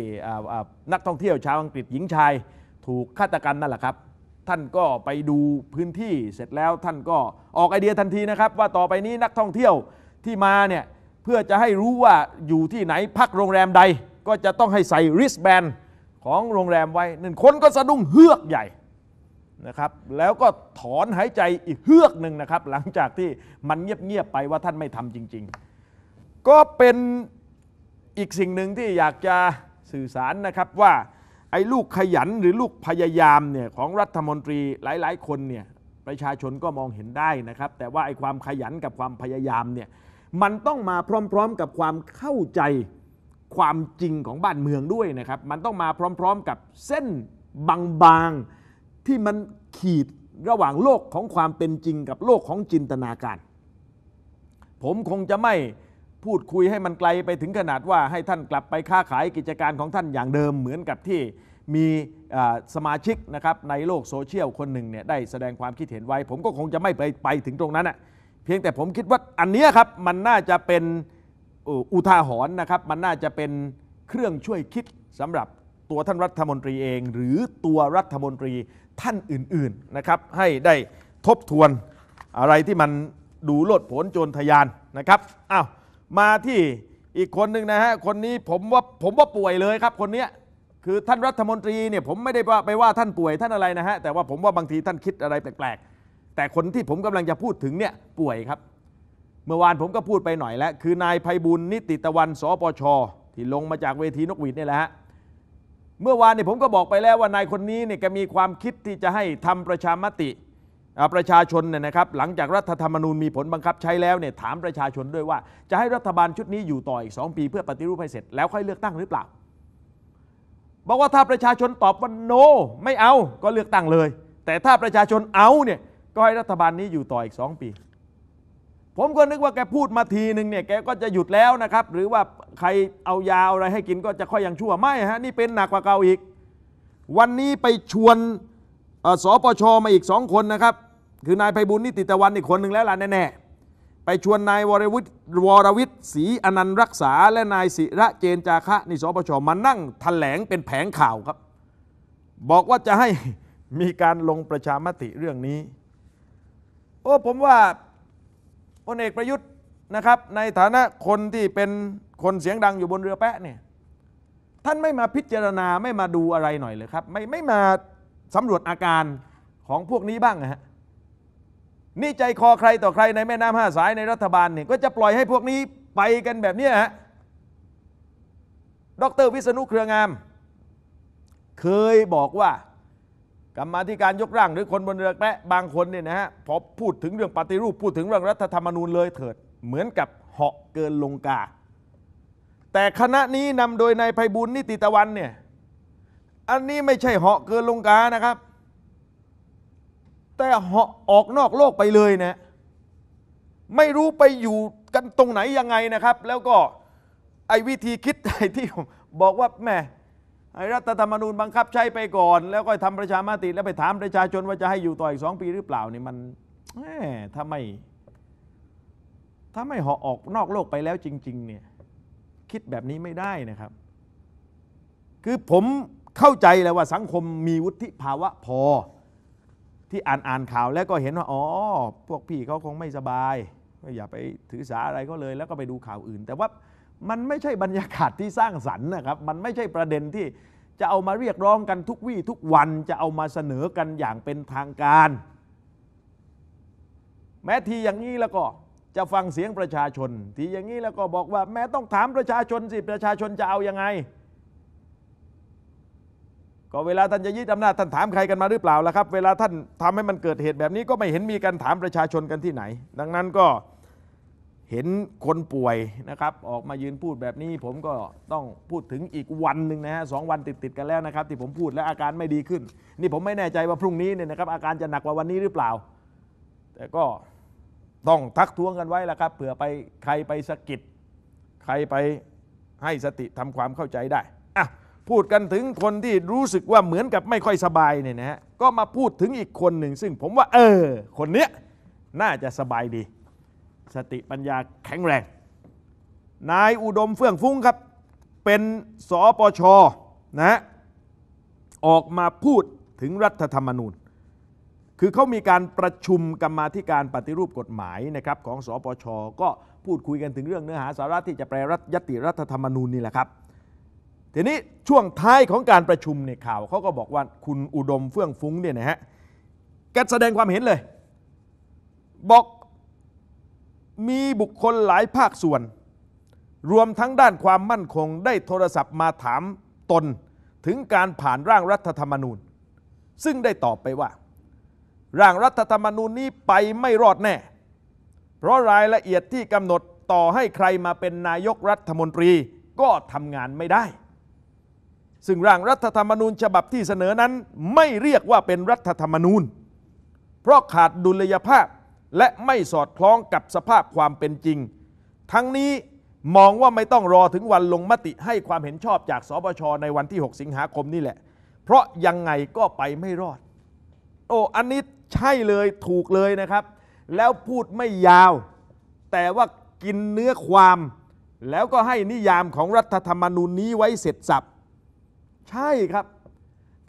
นักท่องเที่ยว ชาวอังกฤษหญิงชาย ถูกฆาตกรรมนั่นแหละครับ ท่านก็ไปดูพื้นที่เสร็จแล้วท่านก็ออกไอเดียทันทีนะครับ ว่าต่อไปนี้นักท่องเที่ยวที่มาเนี่ยเพื่อจะให้รู้ว่าอยู่ที่ไหนพักโรงแรมใดก็จะต้องให้ใส่ริสแบนของโรงแรมไว้นั่นคนก็สะดุ้งเฮือกใหญ่นะครับแล้วก็ถอนหายใจอีกเฮือกหนึ่งนะครับหลังจากที่มันเงียบๆไปว่าท่านไม่ทำจริงๆ ก็เป็นอีกสิ่งหนึ่งที่อยากจะสื่อสารนะครับ ว่าไอ้ลูกขยันหรือลูกพยายามเนี่ยของรัฐมนตรีหลายๆ คนเนี่ยประชาชนก็มองเห็นได้นะครับ แต่ว่าไอ้ความขยันกับความพยายามเนี่ยมันต้องมาพร้อม ๆ กับความเข้าใจความจริงของบ้านเมืองด้วยนะครับมันต้องมาพร้อมๆกับเส้นบางๆที่มันขีดระหว่างโลกของความเป็นจริงกับโลกของจินตนาการ ผมคงจะไม่พูดคุยให้มันไกลไปถึงขนาดว่า ให้ท่านกลับไปค้าขายกิจการของท่านอย่างเดิมเหมือนกับที่ มีสมาชิกนะครับในโลกโซเชียลคนหนึ่งเนี่ยได้แสดงความคิดเห็นไว้ ผมก็คงจะไม่ไปไปถึงตรงนั้นอะเพียงแต่ผมคิดว่าอันนี้ครับมันน่าจะเป็นอุทาหรณ์นะครับมันน่าจะเป็นเครื่องช่วยคิดสำหรับตัวท่านรัฐมนตรีเอง หรือตัวรัฐมนตรีท่านอื่นๆนะครับให้ได้ทบทวนอะไรที่มันดูโลดผลโจรทยานนะครับอ้าวมาที่อีกคนหนึ่งนะฮะคนนี้ผมว่าผมว่าป่วยเลยครับคนเนี้ยคือท่านรัฐมนตรีเนี่ยผมไม่ได้ว่าไปว่าท่านป่วยท่านอะไรนะฮะแต่ว่าผมว่าบางทีท่านคิดอะไรแปลกๆแต่คนที่ผมกำลังจะพูดถึงเนี่ยป่วยครับเมื่อวานผมก็พูดไปหน่อยแล้ว คือนายภัยบุญนิติตะวันสปชที่ลงมาจากเวทีนกหวีดนี่แหละฮะเมื่อวานเนี่ยผมก็บอกไปแล้วว่านายคนนี้เนี่ยก็มีความคิดที่จะให้ทำประชามติประชาชนเนี่ยนะครับหลังจากรัฐธรรมนูญมีผลบังคับใช้แล้วเนี่ยถามประชาชนด้วยว่าจะให้รัฐบาลชุดนี้อยู่ต่ออีกสองปีเพื่อปฏิรูปให้เสร็จแล้วค่อยเลือกตั้งหรือเปล่าบอกว่าถ้าประชาชนตอบว่าโน ไม่เอาก็เลือกตั้งเลย แต่ถ้าประชาชนเอาเนี่ยก็ให้รัฐบาลนี้อยู่ต่ออีกสองปีผมก็นึกว่าแกพูดมาทีหนึ่งเนี่ยแกก็จะหยุดแล้วนะครับ หรือว่าใครเอายาอะไรให้กินก็จะค่อยยังชั่วไม่ฮะ นี่เป็นหนักกว่าเก่าอีก วันนี้ไปชวนสปชมาอีกสองคนนะครับ คือนายไพบุญนิติตะวันอีกคนหนึ่งแล้วล่ะแน่ๆไปชวนนายวรวิทย์วรวิทย์ศรีอนันต์รักษาและนายศิระเจนจาคะนี่สปชมานั่งแถลงเป็นแผงข่าวครับ บอกว่าจะให้มีการลงประชามติเรื่องนี้ โอ้ผมว่าพลเอกประยุทธ์นะครับในฐานะคนที่เป็นคนเสียงดังอยู่บนเรือแปะเนี่ยท่านไม่มาพิจารณาไม่มาดูอะไรหน่อยเลยครับ ไม่ไม่มาสำรวจอาการของพวกนี้บ้างฮะนี่ใจคอใครต่อใครในแม่น้ำห้าสายในรัฐบาลเนี่ยก็จะปล่อยให้พวกนี้ไปกันแบบนี้ฮะดรวิษณุเครืองาม เคยบอกว่ากรรมาธิการยกร่างหรือคนบนเรือแปะบางคนเนี่ยนะฮะพอพูดถึงเรื่องปฏิรูปพูดถึงเรื่องรัฐธรรมนูญเลยเถิด เหมือนกับเหาะเกินลงกา แต่คณะนี้นำโดยนายไพบุญนิติตะวันเนี่ยอันนี้ไม่ใช่เหาะเกินลงกานะครับ แต่เหาะออกนอกโลกไปเลยนะไม่รู้ไปอยู่กันตรงไหนยังไงนะครับ แล้วก็ไอ้วิธีคิดไอ้ที่บอกว่าแม่รัฐธรรมนูญบังคับใช้ไปก่อน แล้วก็ทำประชามติแล้วไปถามประชาชนว่าจะให้อยู่ต่ออีกสองปีหรือเปล่านี่มัน ถ้าไม่ ถ้าไม่ห่อออกนอกโลกไปแล้วจริง ๆ เนี่ย คิดแบบนี้ไม่ได้นะครับ คือผมเข้าใจแล้วว่าสังคมมีวุฒิภาวะพอ ที่อ่านอ่านข่าวแล้วก็เห็นว่าอ๋อ พวกพี่เขาคงไม่สบายก็อย่าไปถือสาอะไรก็เลย แล้วก็ไปดูข่าวอื่น แต่ว่ามันไม่ใช่บรรยากาศที่สร้างสรรค์นะครับ มันไม่ใช่ประเด็นที่จะเอามาเรียกร้องกันทุกวี่ทุกวัน จะเอามาเสนอกันอย่างเป็นทางการ แม้ทีอย่างนี้แล้วก็จะฟังเสียงประชาชน ทีอย่างนี้แล้วก็บอกว่า แม้ต้องถามประชาชนสิ ประชาชนจะเอาอยัางไง ก็เวลาท่านจะยึดอำนาจท่านถามใครกันมาหรือเปล่าล่ะครับ เวลาท่านทำให้มันเกิดเหตุแบบนี้ก็ไม่เห็นมีการถามประชาชนกันที่ไหน ดังนั้นก็เห็นคนป่วยนะครับ ออกมายืนพูดแบบนี้ผมก็ต้องพูดถึงอีกวันหนึ่งนะฮะสองวันติดติดกันแล้วนะครับ ที่ผมพูดและอาการไม่ดีขึ้น นี่ผมไม่แน่ใจว่าพรุ่งนี้เนี่ยนะครับ อาการจะหนักกว่าวันนี้หรือเปล่า แต่ก็ต้องทักท้วงกันไว้ละครับเผื่อไปใครไปสะกิดใครไปให้สติทำความเข้าใจได้อ่ะพูดกันถึงคนที่รู้สึกว่าเหมือนกับไม่ค่อยสบายเนี่ยนะฮะก็มาพูดถึงอีกคนหนึ่งซึ่งผมว่า เออ คนเนี้ยน่าจะสบายดีสติปัญญาแข็งแรง นายอุดมเฟื่องฟุ้งครับ เป็นสปชนะออกมาพูดถึงรัฐธรรมนูญ คือเขามีการประชุมกรรมาธิการปฏิรูปกฎหมายนะครับของสอปชก็พูดคุยกันถึงเรื่องเนื้อหาสาระที่จะแปรรัฐยติรัฐธรรมนูญ นี่แหละครับทีนี้ช่วงท้ายของการประชุมเนี่ยข่าวเขาก็บอกว่าคุณอุดมเฟื่องฟุ้งเนี่ยนะฮะแกแสดงความเห็นเลยบอกมีบุคคลหลายภาคส่วน รวมทั้งด้านความมั่นคง ได้โทรศัพท์มาถามตน ถึงการผ่านร่างรัฐธรรมนูญ ซึ่งได้ตอบไปว่า ร่างรัฐธรรมนูญนี้ไปไม่รอดแน่ เพราะรายละเอียดที่กำหนดต่อให้ใครมาเป็นนายกรัฐมนตรีก็ทำงานไม่ได้ ซึ่งร่างรัฐธรรมนูญฉบับที่เสนอนั้นไม่เรียกว่าเป็นรัฐธรรมนูญ เพราะขาดดุลยภาพและไม่สอดคล้องกับสภาพความเป็นจริง ทั้งนี้มองว่าไม่ต้องรอถึงวันลงมติให้ความเห็นชอบจากสบชในวันที่ 6 สิงหาคมนี่แหละ เพราะยังไงก็ไปไม่รอด โอ้ อันนี้ใช่เลยถูกเลยนะครับ แล้วพูดไม่ยาว แต่ว่ากินเนื้อความ แล้วก็ให้นิยามของรัฐธรรมนูญนี้ไว้เสร็จสับ ใช่ครับ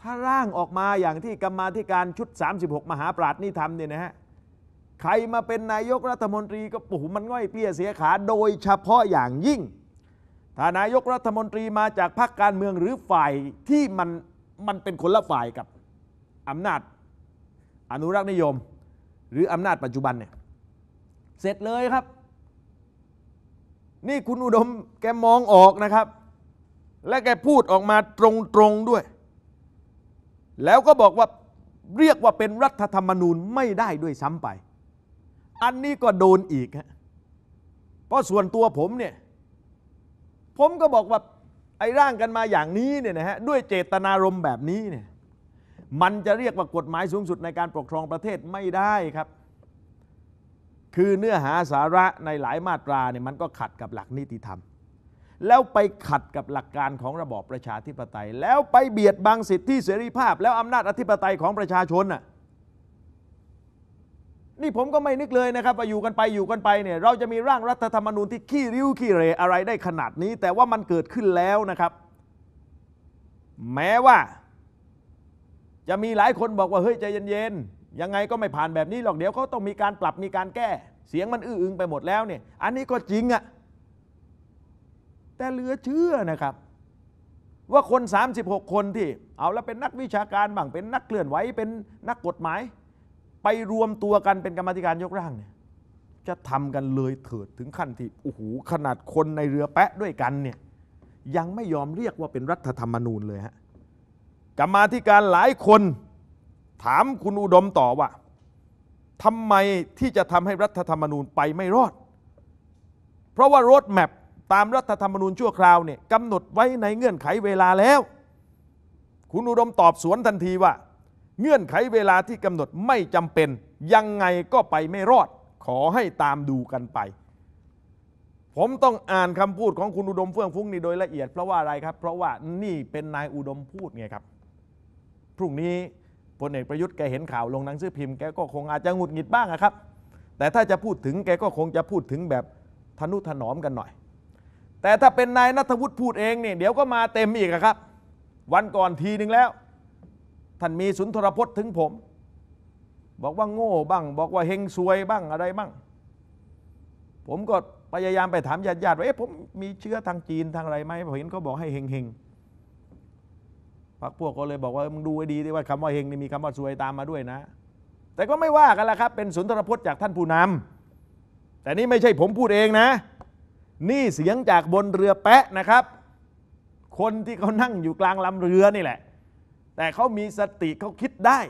ถ้าร่างออกมาอย่างที่กรรมาธิการชุด 36 มหาปราชนี่ทำเนี่ยนะฮะใครมาเป็นนายกรัฐมนตรีก็ปู่มันง่อยเปียเสียขา โดยเฉพาะอย่างยิ่ง ถ้านายกรัฐมนตรีมาจากพรรคการเมืองหรือฝ่ายที่มัน มันเป็นคนละฝ่ายกับอำนาจอนุรักษ์นิยม หรืออำนาจปัจจุบันเนี่ย เสร็จเลยครับ นี่คุณอุดมแกมองออกนะครับ และแกพูดออกมาตรงๆด้วย แล้วก็บอกว่าเรียกว่าเป็นรัฐธรรมนูญไม่ได้ด้วยซ้ำไปอันนี้ก็โดนอีกฮะ เพราะส่วนตัวผมเนี่ย ผมก็บอกว่าไอ้ร่างกันมาอย่างนี้เนี่ยนะฮะด้วยเจตนารมณ์แบบนี้เนี่ย มันจะเรียกว่ากฎหมายสูงสุดในการปกครองประเทศไม่ได้ครับ คือเนื้อหาสาระในหลายมาตราเนี่ยมันก็ขัดกับหลักนิติธรรม แล้วไปขัดกับหลักการของระบอบประชาธิปไตย แล้วไปเบียดบังสิทธิเสรีภาพ แล้วอำนาจอธิปไตยของประชาชนน่ะนี่ผมก็ไม่นึกเลยนะครับ ว่าอยู่กันไปอยู่กันไปเนี่ยเราจะมีร่างรัฐธรรมนูญที่ขี้ริ้วขี้เรอะไรได้ขนาดนี้ แต่ว่ามันเกิดขึ้นแล้วนะครับ แม้ว่า จะมีหลายคนบอกว่า เฮ้ย ใจเย็นๆยังไงก็ไม่ผ่านแบบนี้หรอกเดี๋ยวเขาต้องมีการปรับมีการแก้ เสียงมันอื้ออึงไปหมดแล้วเนี่ยอันนี้ก็จริงอะแต่เหลือเชื่อนะครับ ว่าคน 36 คนที่เอาแล้วเป็นนักวิชาการบ้างเป็นนักเคลื่อนไหวเป็นนักกฎหมายไปรวมตัวกันเป็นกรรมธิการยกร่างเนี่ยจะทำกันเลยเถิดถึงขั้นที่โอ้โหขนาดคนในเรือแปะด้วยกันเนี่ยยังไม่ยอมเรียกว่าเป็นรัฐธรรมนูญเลยฮะกรรมธิการหลายคนถามคุณอุดมต่อว่าทำไมที่จะทำให้รัฐธรรมนูญไปไม่รอด เพราะว่ารถแมพตามรัฐธรรมนูญชั่วคราวเนี่ยกำหนดไว้ในเงื่อนไขเวลาแล้ว คุณอุดมตอบสวนทันทีว่าเงื่อนไขเวลาที่กำหนดไม่จำเป็นยังไงก็ไปไม่รอด ขอให้ตามดูกันไป ผมต้องอ่านคำพูดของคุณอุดมเฟื่องฟุ้งนี่ โดยละเอียดเพราะว่าอะไรครับ เพราะว่านี่เป็นนายอุดมพูดไงครับ พรุ่งนี้พลเอกประยุทธ์แกเห็นข่าวลงหนังสือพิมพ์ แกก็คงอาจจะหงุดหงิดบ้างครับ แต่ถ้าจะพูดถึงแกก็คงจะพูดถึงแบบทนุถนอมกันหน่อย แต่ถ้าเป็นนายนัทวุฒิพูดเองเนี่ยเดี๋ยวก็มาเต็มอีกครับ วันก่อนทีนึงแล้วท่านมีสุนทรพจน์ถึงผม บอกว่าโง่บ้าง บอกว่าเฮงซวยบ้างอะไรบ้างผมก็พยายามไปถามญาติญาติว่า เอ๊ะผมมีเชื้อทางจีนทางอะไรไหมผมเห็นเขาบอกให้เฮงเฮงพักพวกก็เลยบอกว่ามึงดูให้ดีดีว่าคำว่าเฮงนี่มีคำว่าซวยตามมาด้วยนะ แต่ก็ไม่ว่ากันละครับ เป็นสุนทรพจน์จากท่านผู้นำ แต่นี่ไม่ใช่ผมพูดเองนะ นี่เสียงจากบนเรือแปะนะครับ คนที่เขานั่งอยู่กลางลำเรือนี่แหละแต่เขามีสติเขาคิดได้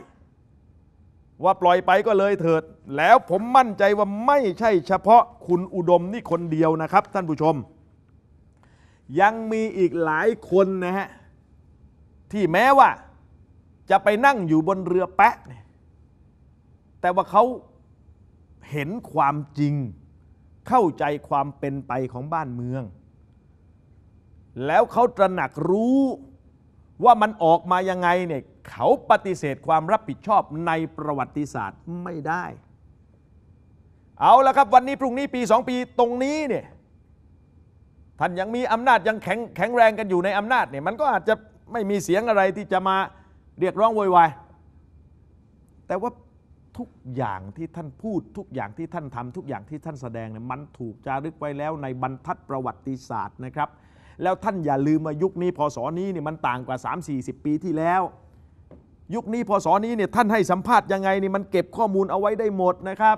ว่าปล่อยไปก็เลยเถิด แล้วผมมั่นใจว่าไม่ใช่เฉพาะคุณอุดมนี่คนเดียวนะครับท่านผู้ชม ยังมีอีกหลายคนนะฮะ ที่แม้ว่า จะไปนั่งอยู่บนเรือแปะแต่ว่าเขาเห็นความจริง เข้าใจความเป็นไปของบ้านเมือง แล้วเขาตระหนักรู้ว่ามันออกมายังไงเนี่ยเขาปฏิเสธความรับผิดชอบในประวัติศาสตร์ไม่ได้ เอาละครับวันนี้พรุ่งนี้ปีสองปีตรงนี้เนี่ยท่านยังมีอำนาจยังแข็งแข็งแรงกันอยู่ในอำนาจเนี่ยมันก็อาจจะไม่มีเสียงอะไรที่จะมาเรียกร้องโวยวายแต่ว่าทุกอย่างที่ท่านพูด ทุกอย่างที่ท่านทำทุกอย่างที่ท่านแสดงเนี่ยมันถูกจารึกไว้แล้ว ในบรรทัดประวัติศาสตร์นะครับแล้วท่านอย่าลืมมายุคนี้พศนี้เนี่ยมันต่างกว่า 3 4 0 ปีที่แล้ว ยุคนี้พศนี้เนี่ยท่านให้สัมภาษณ์ยังไงนี่มันเก็บข้อมูลเอาไว้ได้หมดนะครับ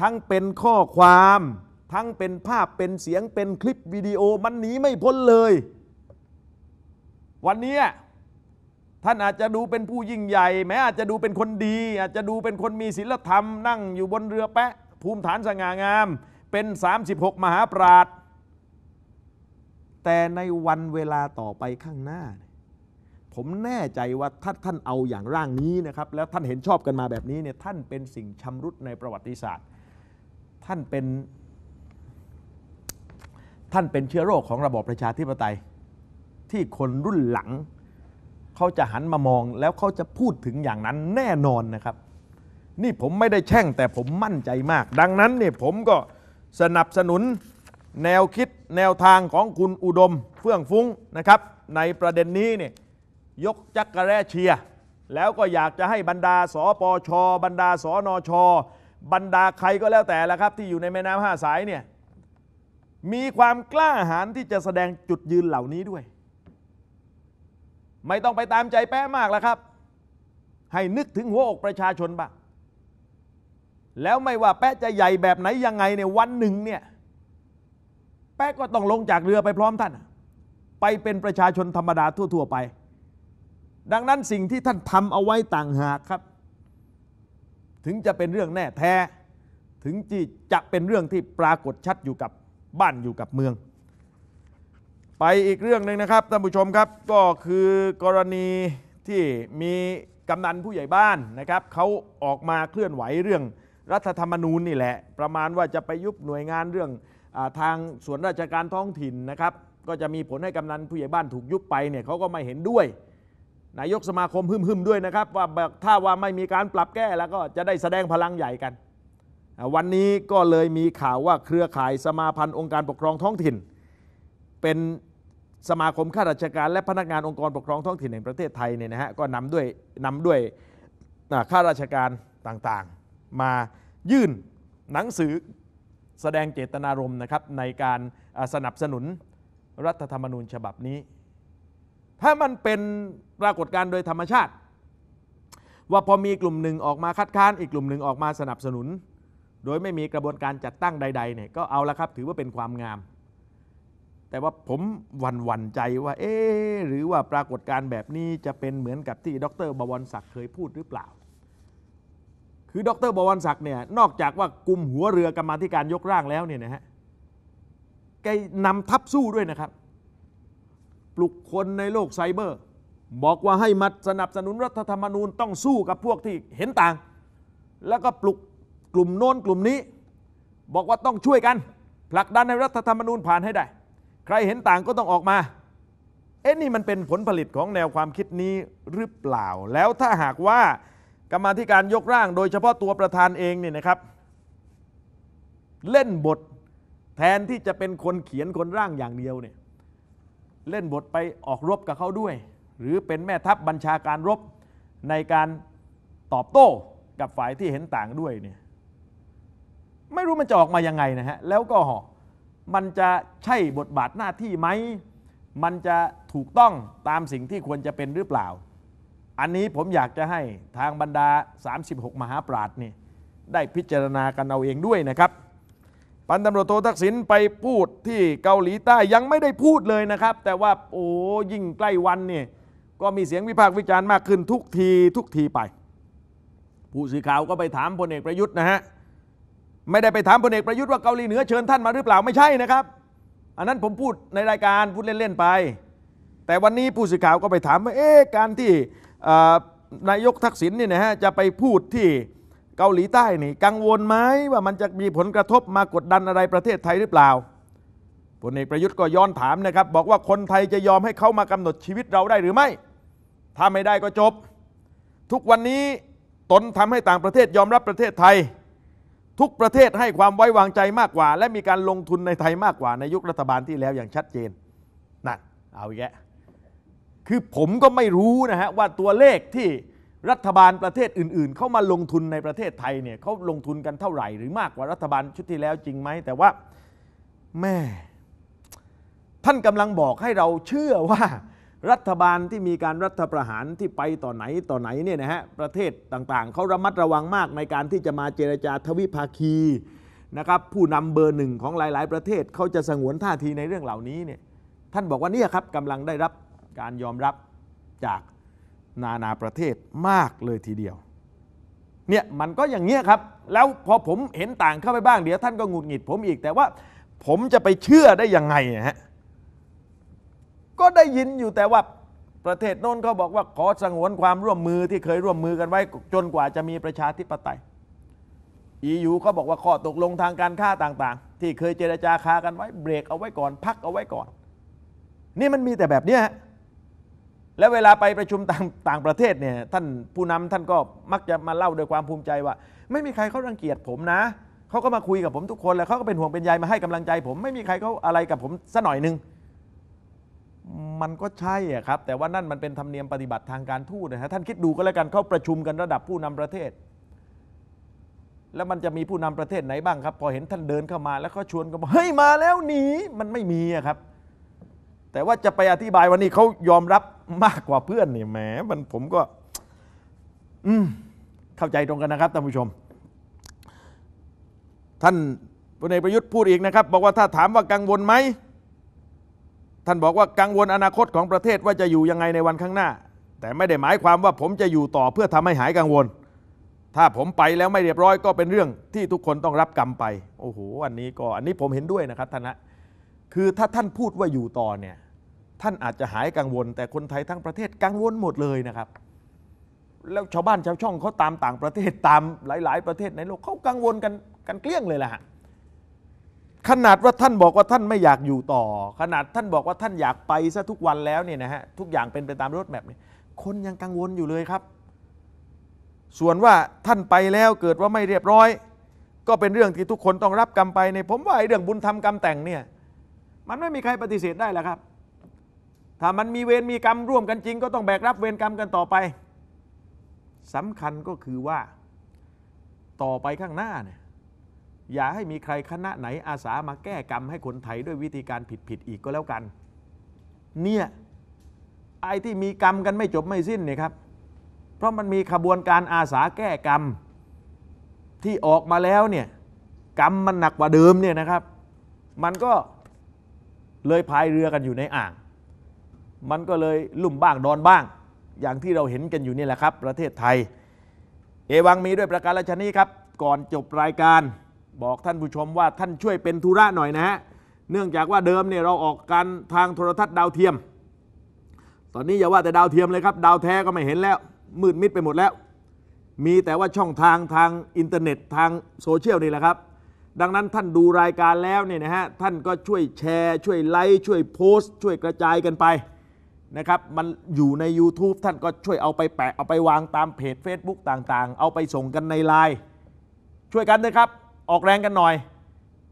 ทั้งเป็นข้อความ ทั้งเป็นภาพเป็นเสียงเป็นคลิปวิดีโอ มันหนีไม่พ้นเลย วันนี้ท่านอาจจะดูเป็นผู้ยิ่งใหญ่ แม้อาจจะดูเป็นคนดี อาจจะดูเป็นคนมีศีลธรรมนั่งอยู่บนเรือแปะภูมิฐานสง่างาม เป็น 36 มหาปราชญ์แต่ในวันเวลาต่อไปข้างหน้า ผมแน่ใจว่าถ้าท่านเอาอย่างร่างนี้นะครับ แล้วท่านเห็นชอบกันมาแบบนี้เนี่ยท่านเป็นสิ่งชำรุดในประวัติศาสตร์ ท่านเป็นท่านเป็นเชื้อโรคของระบอบประชาธิปไตย ที่คนรุ่นหลัง เขาจะหันมามอง แล้วเขาจะพูดถึงอย่างนั้นแน่นอนนะครับ นี่ผมไม่ได้แช่งแต่ผมมั่นใจมาก ดังนั้นเนี่ยผมก็สนับสนุนแนวคิดแนวทางของคุณอุดมเฟื่องฟุ้งนะครับ ในประเด็นนี้เนี่ยยกจักกระแรเชีย แล้วก็อยากจะให้บรรดาสปช บรรดาสนช บรรดาใครก็แล้วแต่ละครับ ที่อยู่ในแม่น้ำห้าสายเนี่ยมีความกล้าหาญที่จะแสดงจุดยืนเหล่านี้ด้วย ไม่ต้องไปตามใจแป้มากแล้วครับ ให้นึกถึงหัวอกประชาชนบ้าง แล้วไม่ว่าแป้จะใหญ่แบบไหนยังไงในวันหนึ่งเนี่ยป๊ะก็ต้องลงจากเรือไปพร้อมท่านไปเป็นประชาชนธรรมดาทั่ว ๆไป ดังนั้นสิ่งที่ท่านทำเอาไว้ต่างหากครับ ถึงจะเป็นเรื่องแน่แท้ ถึงที่จะเป็นเรื่องที่ปรากฏชัดอยู่กับบ้านอยู่กับเมือง ไปอีกเรื่องหนึ่งนะครับท่านผู้ชมครับก็คือกรณีที่มีกำนันผู้ใหญ่บ้านนะครับเขาออกมาเคลื่อนไหวเรื่องรัฐธรรมนูญนี่แหละประมาณว่าจะไปยุบหน่วยงานเรื่องทาง ส่วนราชการท้องถิ่นนะครับก็จะมีผลให้กำนันผู้ใหญ่บ้านถูกยุบไปเนี่ยเขาก็ไม่เห็นด้วยนายกสมาคมหึ่มๆด้วยนะครับว่าถ้าว่าไม่มีการปรับแก้แล้วก็จะได้แสดงพลังใหญ่กัน วันนี้ก็เลยมีข่าวว่าเครือข่ายสมาพันธ์องค์การปกครองท้องถิ่น เป็นสมาคมข้าราชการและพนักงานองค์กรปกครองท้องถิ่นแห่งประเทศไทยเนี่ยนะฮะก็นำด้วยนำด้วยข้าราชการต่างๆ มายื่นหนังสือแสดงเจตนารมณ์นะครับในการสนับสนุนรัฐธรรมนูญฉบับนี้ ถ้ามันเป็นปรากฏการณ์โดยธรรมชาติ ว่าพอมีกลุ่มหนึ่งออกมาคัดค้าน อีกกลุ่มหนึ่งออกมาสนับสนุน โดยไม่มีกระบวนการจัดตั้งใดๆเนี่ยก็เอาละครับถือว่าเป็นความงาม แต่ว่าผมหวั่นหวั่นใจว่าเอ๊หรือว่าปรากฏการณ์แบบนี้จะเป็นเหมือนกับที่ ดรบวรศักดิ์เคยพูดหรือเปล่าคือดรบวรศักดิ์เนี่ย นอกจากว่ากลุ่มหัวเรือกรรมาธิการยกร่างแล้วเนี่ยนะฮะแกนำทัพสู้ด้วยนะครับ ปลุกคนในโลกไซเบอร์ บอกว่าให้มัดสนับสนุนรัฐธรรมนูญต้องสู้กับพวกที่เห็นต่าง แล้วก็ปลุกกลุ่มโน้น กลุ่มนี้ บอกว่าต้องช่วยกัน ผลักดันให้รัฐธรรมนูญผ่านให้ได้ ใครเห็นต่างก็ต้องออกมาเอ๊ะนี่มันเป็นผลผลิตของแนวความคิดนี้หรือเปล่า แล้วถ้าหากว่ากรรมาธิการยกร่างโดยเฉพาะตัวประธานเองเนี่ยนะครับ เล่นบทแทนที่จะเป็นคนเขียนคนร่างอย่างเดียวเนี่ยเล่นบทไปออกรบกับเขาด้วย หรือเป็นแม่ทัพบัญชาการรบในการตอบโต้กับฝ่ายที่เห็นต่างด้วยเนี่ยไม่รู้มันจะออกมายังไงนะฮะแล้วก็มันจะใช่บทบาทหน้าที่ไหม มันจะถูกต้องตามสิ่งที่ควรจะเป็นหรือเปล่าอันนี้ผมอยากจะให้ทางบรรดา 36 มหาปราชญ์นี่ได้พิจารณากันเอาเองด้วยนะครับพันตำรวจโททักษิณไปพูดที่เกาหลีใต้ยังไม่ได้พูดเลยนะครับ แต่ว่าโอ้ยิ่งใกล้วันนี่ก็มีเสียงวิพากษ์วิจารณ์มากขึ้นทุกทีทุกทีไป ผู้สื่อข่าวก็ไปถามพลเอกประยุทธ์นะฮะ ไม่ได้ไปถามพลเอกประยุทธ์ว่าเกาหลีเหนือเชิญท่านมาหรือเปล่าไม่ใช่นะครับ อันนั้นผมพูดในรายการพูดเล่นๆ ไป แต่วันนี้ผู้สื่อข่าวก็ไปถามว่าเอ๊ะการที่นายกทักษิณนี่นะฮะจะไปพูดที่เกาหลีใต้นี่กังวลไหมว่ามันจะมีผลกระทบมากดดันอะไรประเทศไทยหรือเปล่าพลเอกประยุทธ์ก็ย้อนถามนะครับ บอกว่าคนไทยจะยอมให้เขามากำหนดชีวิตเราได้หรือไม่ ถ้าไม่ได้ก็จบ ทุกวันนี้ตนทำให้ต่างประเทศยอมรับประเทศไทย ทุกประเทศให้ความไว้วางใจมากกว่า และมีการลงทุนในไทยมากกว่าในยุครัฐบาลที่แล้วอย่างชัดเจนนั่นเอาอีกแล้วคือผมก็ไม่รู้นะฮะว่าตัวเลขที่รัฐบาลประเทศอื่น ๆ เข้ามาลงทุนในประเทศไทยเนี่ยเขาลงทุนกันเท่าไหร่หรือมากกว่ารัฐบาลชุดที่แล้วจริงไหมแต่ว่าแม่ ท่านกำลังบอกให้เราเชื่อว่ารัฐบาลที่มีการรัฐประหารที่ไปต่อไหนต่อไหนเนี่ยนะฮะประเทศต่างๆเขาระมัดระวังมากในการที่จะมาเจรจาทวิภาคีนะครับผู้นำเบอร์หนึ่งของหลาย ๆ ประเทศเขาจะสงวนท่าทีในเรื่องเหล่านี้เนี่ยท่านบอกว่านี่ครับกำลังได้รับการยอมรับจากนานาประเทศมากเลยทีเดียว เนี่ยมันก็อย่างเงี้ยครับ แล้ว พอผมเห็นต่างเข้าไปบ้าง เดี๋ยวท่านก็หงุดหงิดผมอีกแต่ว่า ผมจะไปเชื่อได้ยังไงฮะก็ได้ยินอยู่แต่ว่าประเทศโน้นเขาบอกว่าขอสงวนความร่วมมือที่เคยร่วมมือกันไว้จนกว่าจะมีประชาธิปไตยยูเขาบอกว่าข้อตกลงทางการค้าต่าง ๆ ที่เคยเจรจาค้ากันไว้เบรกเอาไว้ก่อน พักเอาไว้ก่อน นี่มันมีแต่แบบเนี้ยฮะแล้วเวลาไปประชุมต่างางประเทศเนี่ยท่านผู้นำท่านก็มักจะมาเล่าด้วยความภูมิใจว่า ไม่มีใครเขารังเกียจ ผมนะเขาก็มาคุยกับผมทุกคนแล้วเขาก็เป็นห่วงเป็นใยมาให้กำลังใจผมไม่มีใครเขาอะไรกับผมสัหน่อยนึงมันก็ใช่อะครับแต่ว่านั่นมันเป็นธรรมเนียมปฏิบัติทางการทูตนะฮะท่านคิดดูก็แล้วกันเขาประชุมกันระดับผู้นำประเทศ แล้วมันจะมีผู้นำประเทศไหนบ้างครับพอเห็นท่านเดินเข้ามา แล้วก็ชวนกันบอกเฮ้ยมาแล้วหนีมันไม่มีอะครับแต่ว่าจะไปอธิบายวันนี้เขายอมรับมากกว่าเพื่อนนี่แหมมันผมก็ อืมเข้าใจตรงกันนะครับท่านผู้ชม ท่านพลเอกประยุทธ์พูดอีกนะครับ บอกว่าถ้าถามว่ากังวลไหมท่านบอกว่ากังวลอนาคตของประเทศว่าจะอยู่ยังไงในวันข้างหน้า แต่ไม่ได้หมายความว่า ผมจะอยู่ต่อเพื่อทำให้หายกังวล ถ้าผมไปแล้วไม่เรียบร้อย ก็เป็นเรื่องที่ทุกคนต้องรับกรรมไป โอ้โหอันนี้ก็ อันนี้ผมเห็นด้วยนะครับท่านนะคือถ้าท่านพูดว่าอยู่ต่อเนี่ยท่านอาจจะหายกังวลแต่คนไทยทั้งประเทศกังวลหมดเลยนะครับ แล้วชาวบ้านชาวช่องเขาตามต่างประเทศตามหลาย ๆ ประเทศในโลกเขากังวลกันกันเกลี้ยงเลยล่ะฮะขนาดว่าท่านบอกว่าท่านไม่อยากอยู่ต่อ ขนาดท่านบอกว่าท่านอยากไปซะทุกวันแล้วเนี่ยนะฮะทุกอย่างเป็นไปตามรถแมพเนี่ยคนยังกังวลอยู่เลยครับ ส่วนว่าท่านไปแล้วเกิดว่าไม่เรียบร้อย ก็เป็นเรื่องที่ทุกคนต้องรับกรรมไปในผมว่าไอ้เรื่องบุญธรรมกรรมแต่งเนี่ยมันไม่มีใครปฏิเสธได้หล้วครับ ถ้ามันมีเวรมีกรรมร่วมกันจริง ก็ต้องแบกรับเวรกรรมกันต่อไป สำคัญก็คือว่าต่อไปข้างหน้าเนี่ยอย่าให้มีใครคณะไหนอาสามาแก้กรรมให้คนไทย ด้วยวิธีการผิดๆอีกก็แล้วกัน เนี่ย ไอ้ที่มีกรรมกันไม่จบไม่สิ้นเนี่ยครับ เพราะมันมีขบวนการอาสาแก้กรรมที่ออกมาแล้วเนี่ยกรรมมันหนักกว่าเดิมเนี่ยนะครับ มันก็เลยพายเรือกันอยู่ในอ่าง มันก็เลยลุ่มบ้างดอนบ้าง อย่างที่เราเห็นกันอยู่นี่แหละครับ ประเทศไทย เอวังมีด้วยประการชนี้ครับ ก่อนจบรายการบอกท่านผู้ชมว่าท่านช่วยเป็นธุระหน่อยนะฮะ เนื่องจากว่าเดิมเนี่ยเราออกกันทางโทรทัศน์ดาวเทียม ตอนนี้อย่าว่าแต่ดาวเทียมเลยครับ ดาวแท้ก็ไม่เห็นแล้วมืดมิดไปหมดแล้ว มีแต่ว่าช่องทางทางอินเทอร์เน็ตทางโซเชียลนี่แหละครับดังนั้นท่านดูรายการแล้วเนี่ยนะฮะท่านก็ช่วยแชร์ ช่วยไลค์ ช่วยโพสต์ ช่วยกระจายกันไปนะครับมันอยู่ใน YouTube ท่านก็ช่วยเอาไปแปะเอาไปวางตามเพจ Facebook ต่างๆ เอาไปส่งกันในไลน์ช่วยกันนะครับ ออกแรงกันหน่อย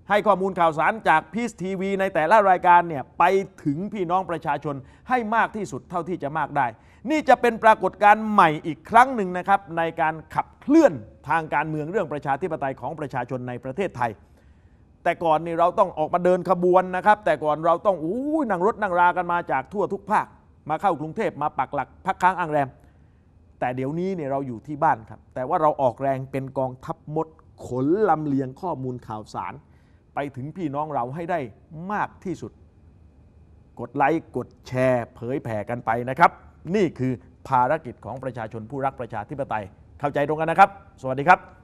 ให้ข้อมูลข่าวสารจากพีซทีวีในแต่ละรายการเนี่ยไปถึงพี่น้องประชาชนให้มากที่สุดเท่าที่จะมากได้นี่จะเป็นปรากฏการณ์ใหม่อีกครั้งหนึ่งนะครับ ในการขับเคลื่อนทางการเมืองเรื่องประชาธิปไตยของประชาชนในประเทศไทย แต่ก่อนนี่เราต้องออกมาเดินขบวนนะครับ แต่ก่อนเราต้องอู้นั่งรถนั่งรากันมาจากทั่วทุกภาค มาเข้ากรุงเทพมาปักหลักพักค้างอ่างแรม แต่เดี๋ยวนี้เนี่ยเราอยู่ที่บ้านครับ แต่ว่าเราออกแรงเป็นกองทัพมดขนลำเลียงข้อมูลข่าวสาร ไปถึงพี่น้องเราให้ได้มากที่สุด กดไลค์กดแชร์เผยแผ่กันไปนะครับนี่คือภารกิจของประชาชนผู้รักประชาธิปไตยเข้าใจตรงกันนะครับ สวัสดีครับ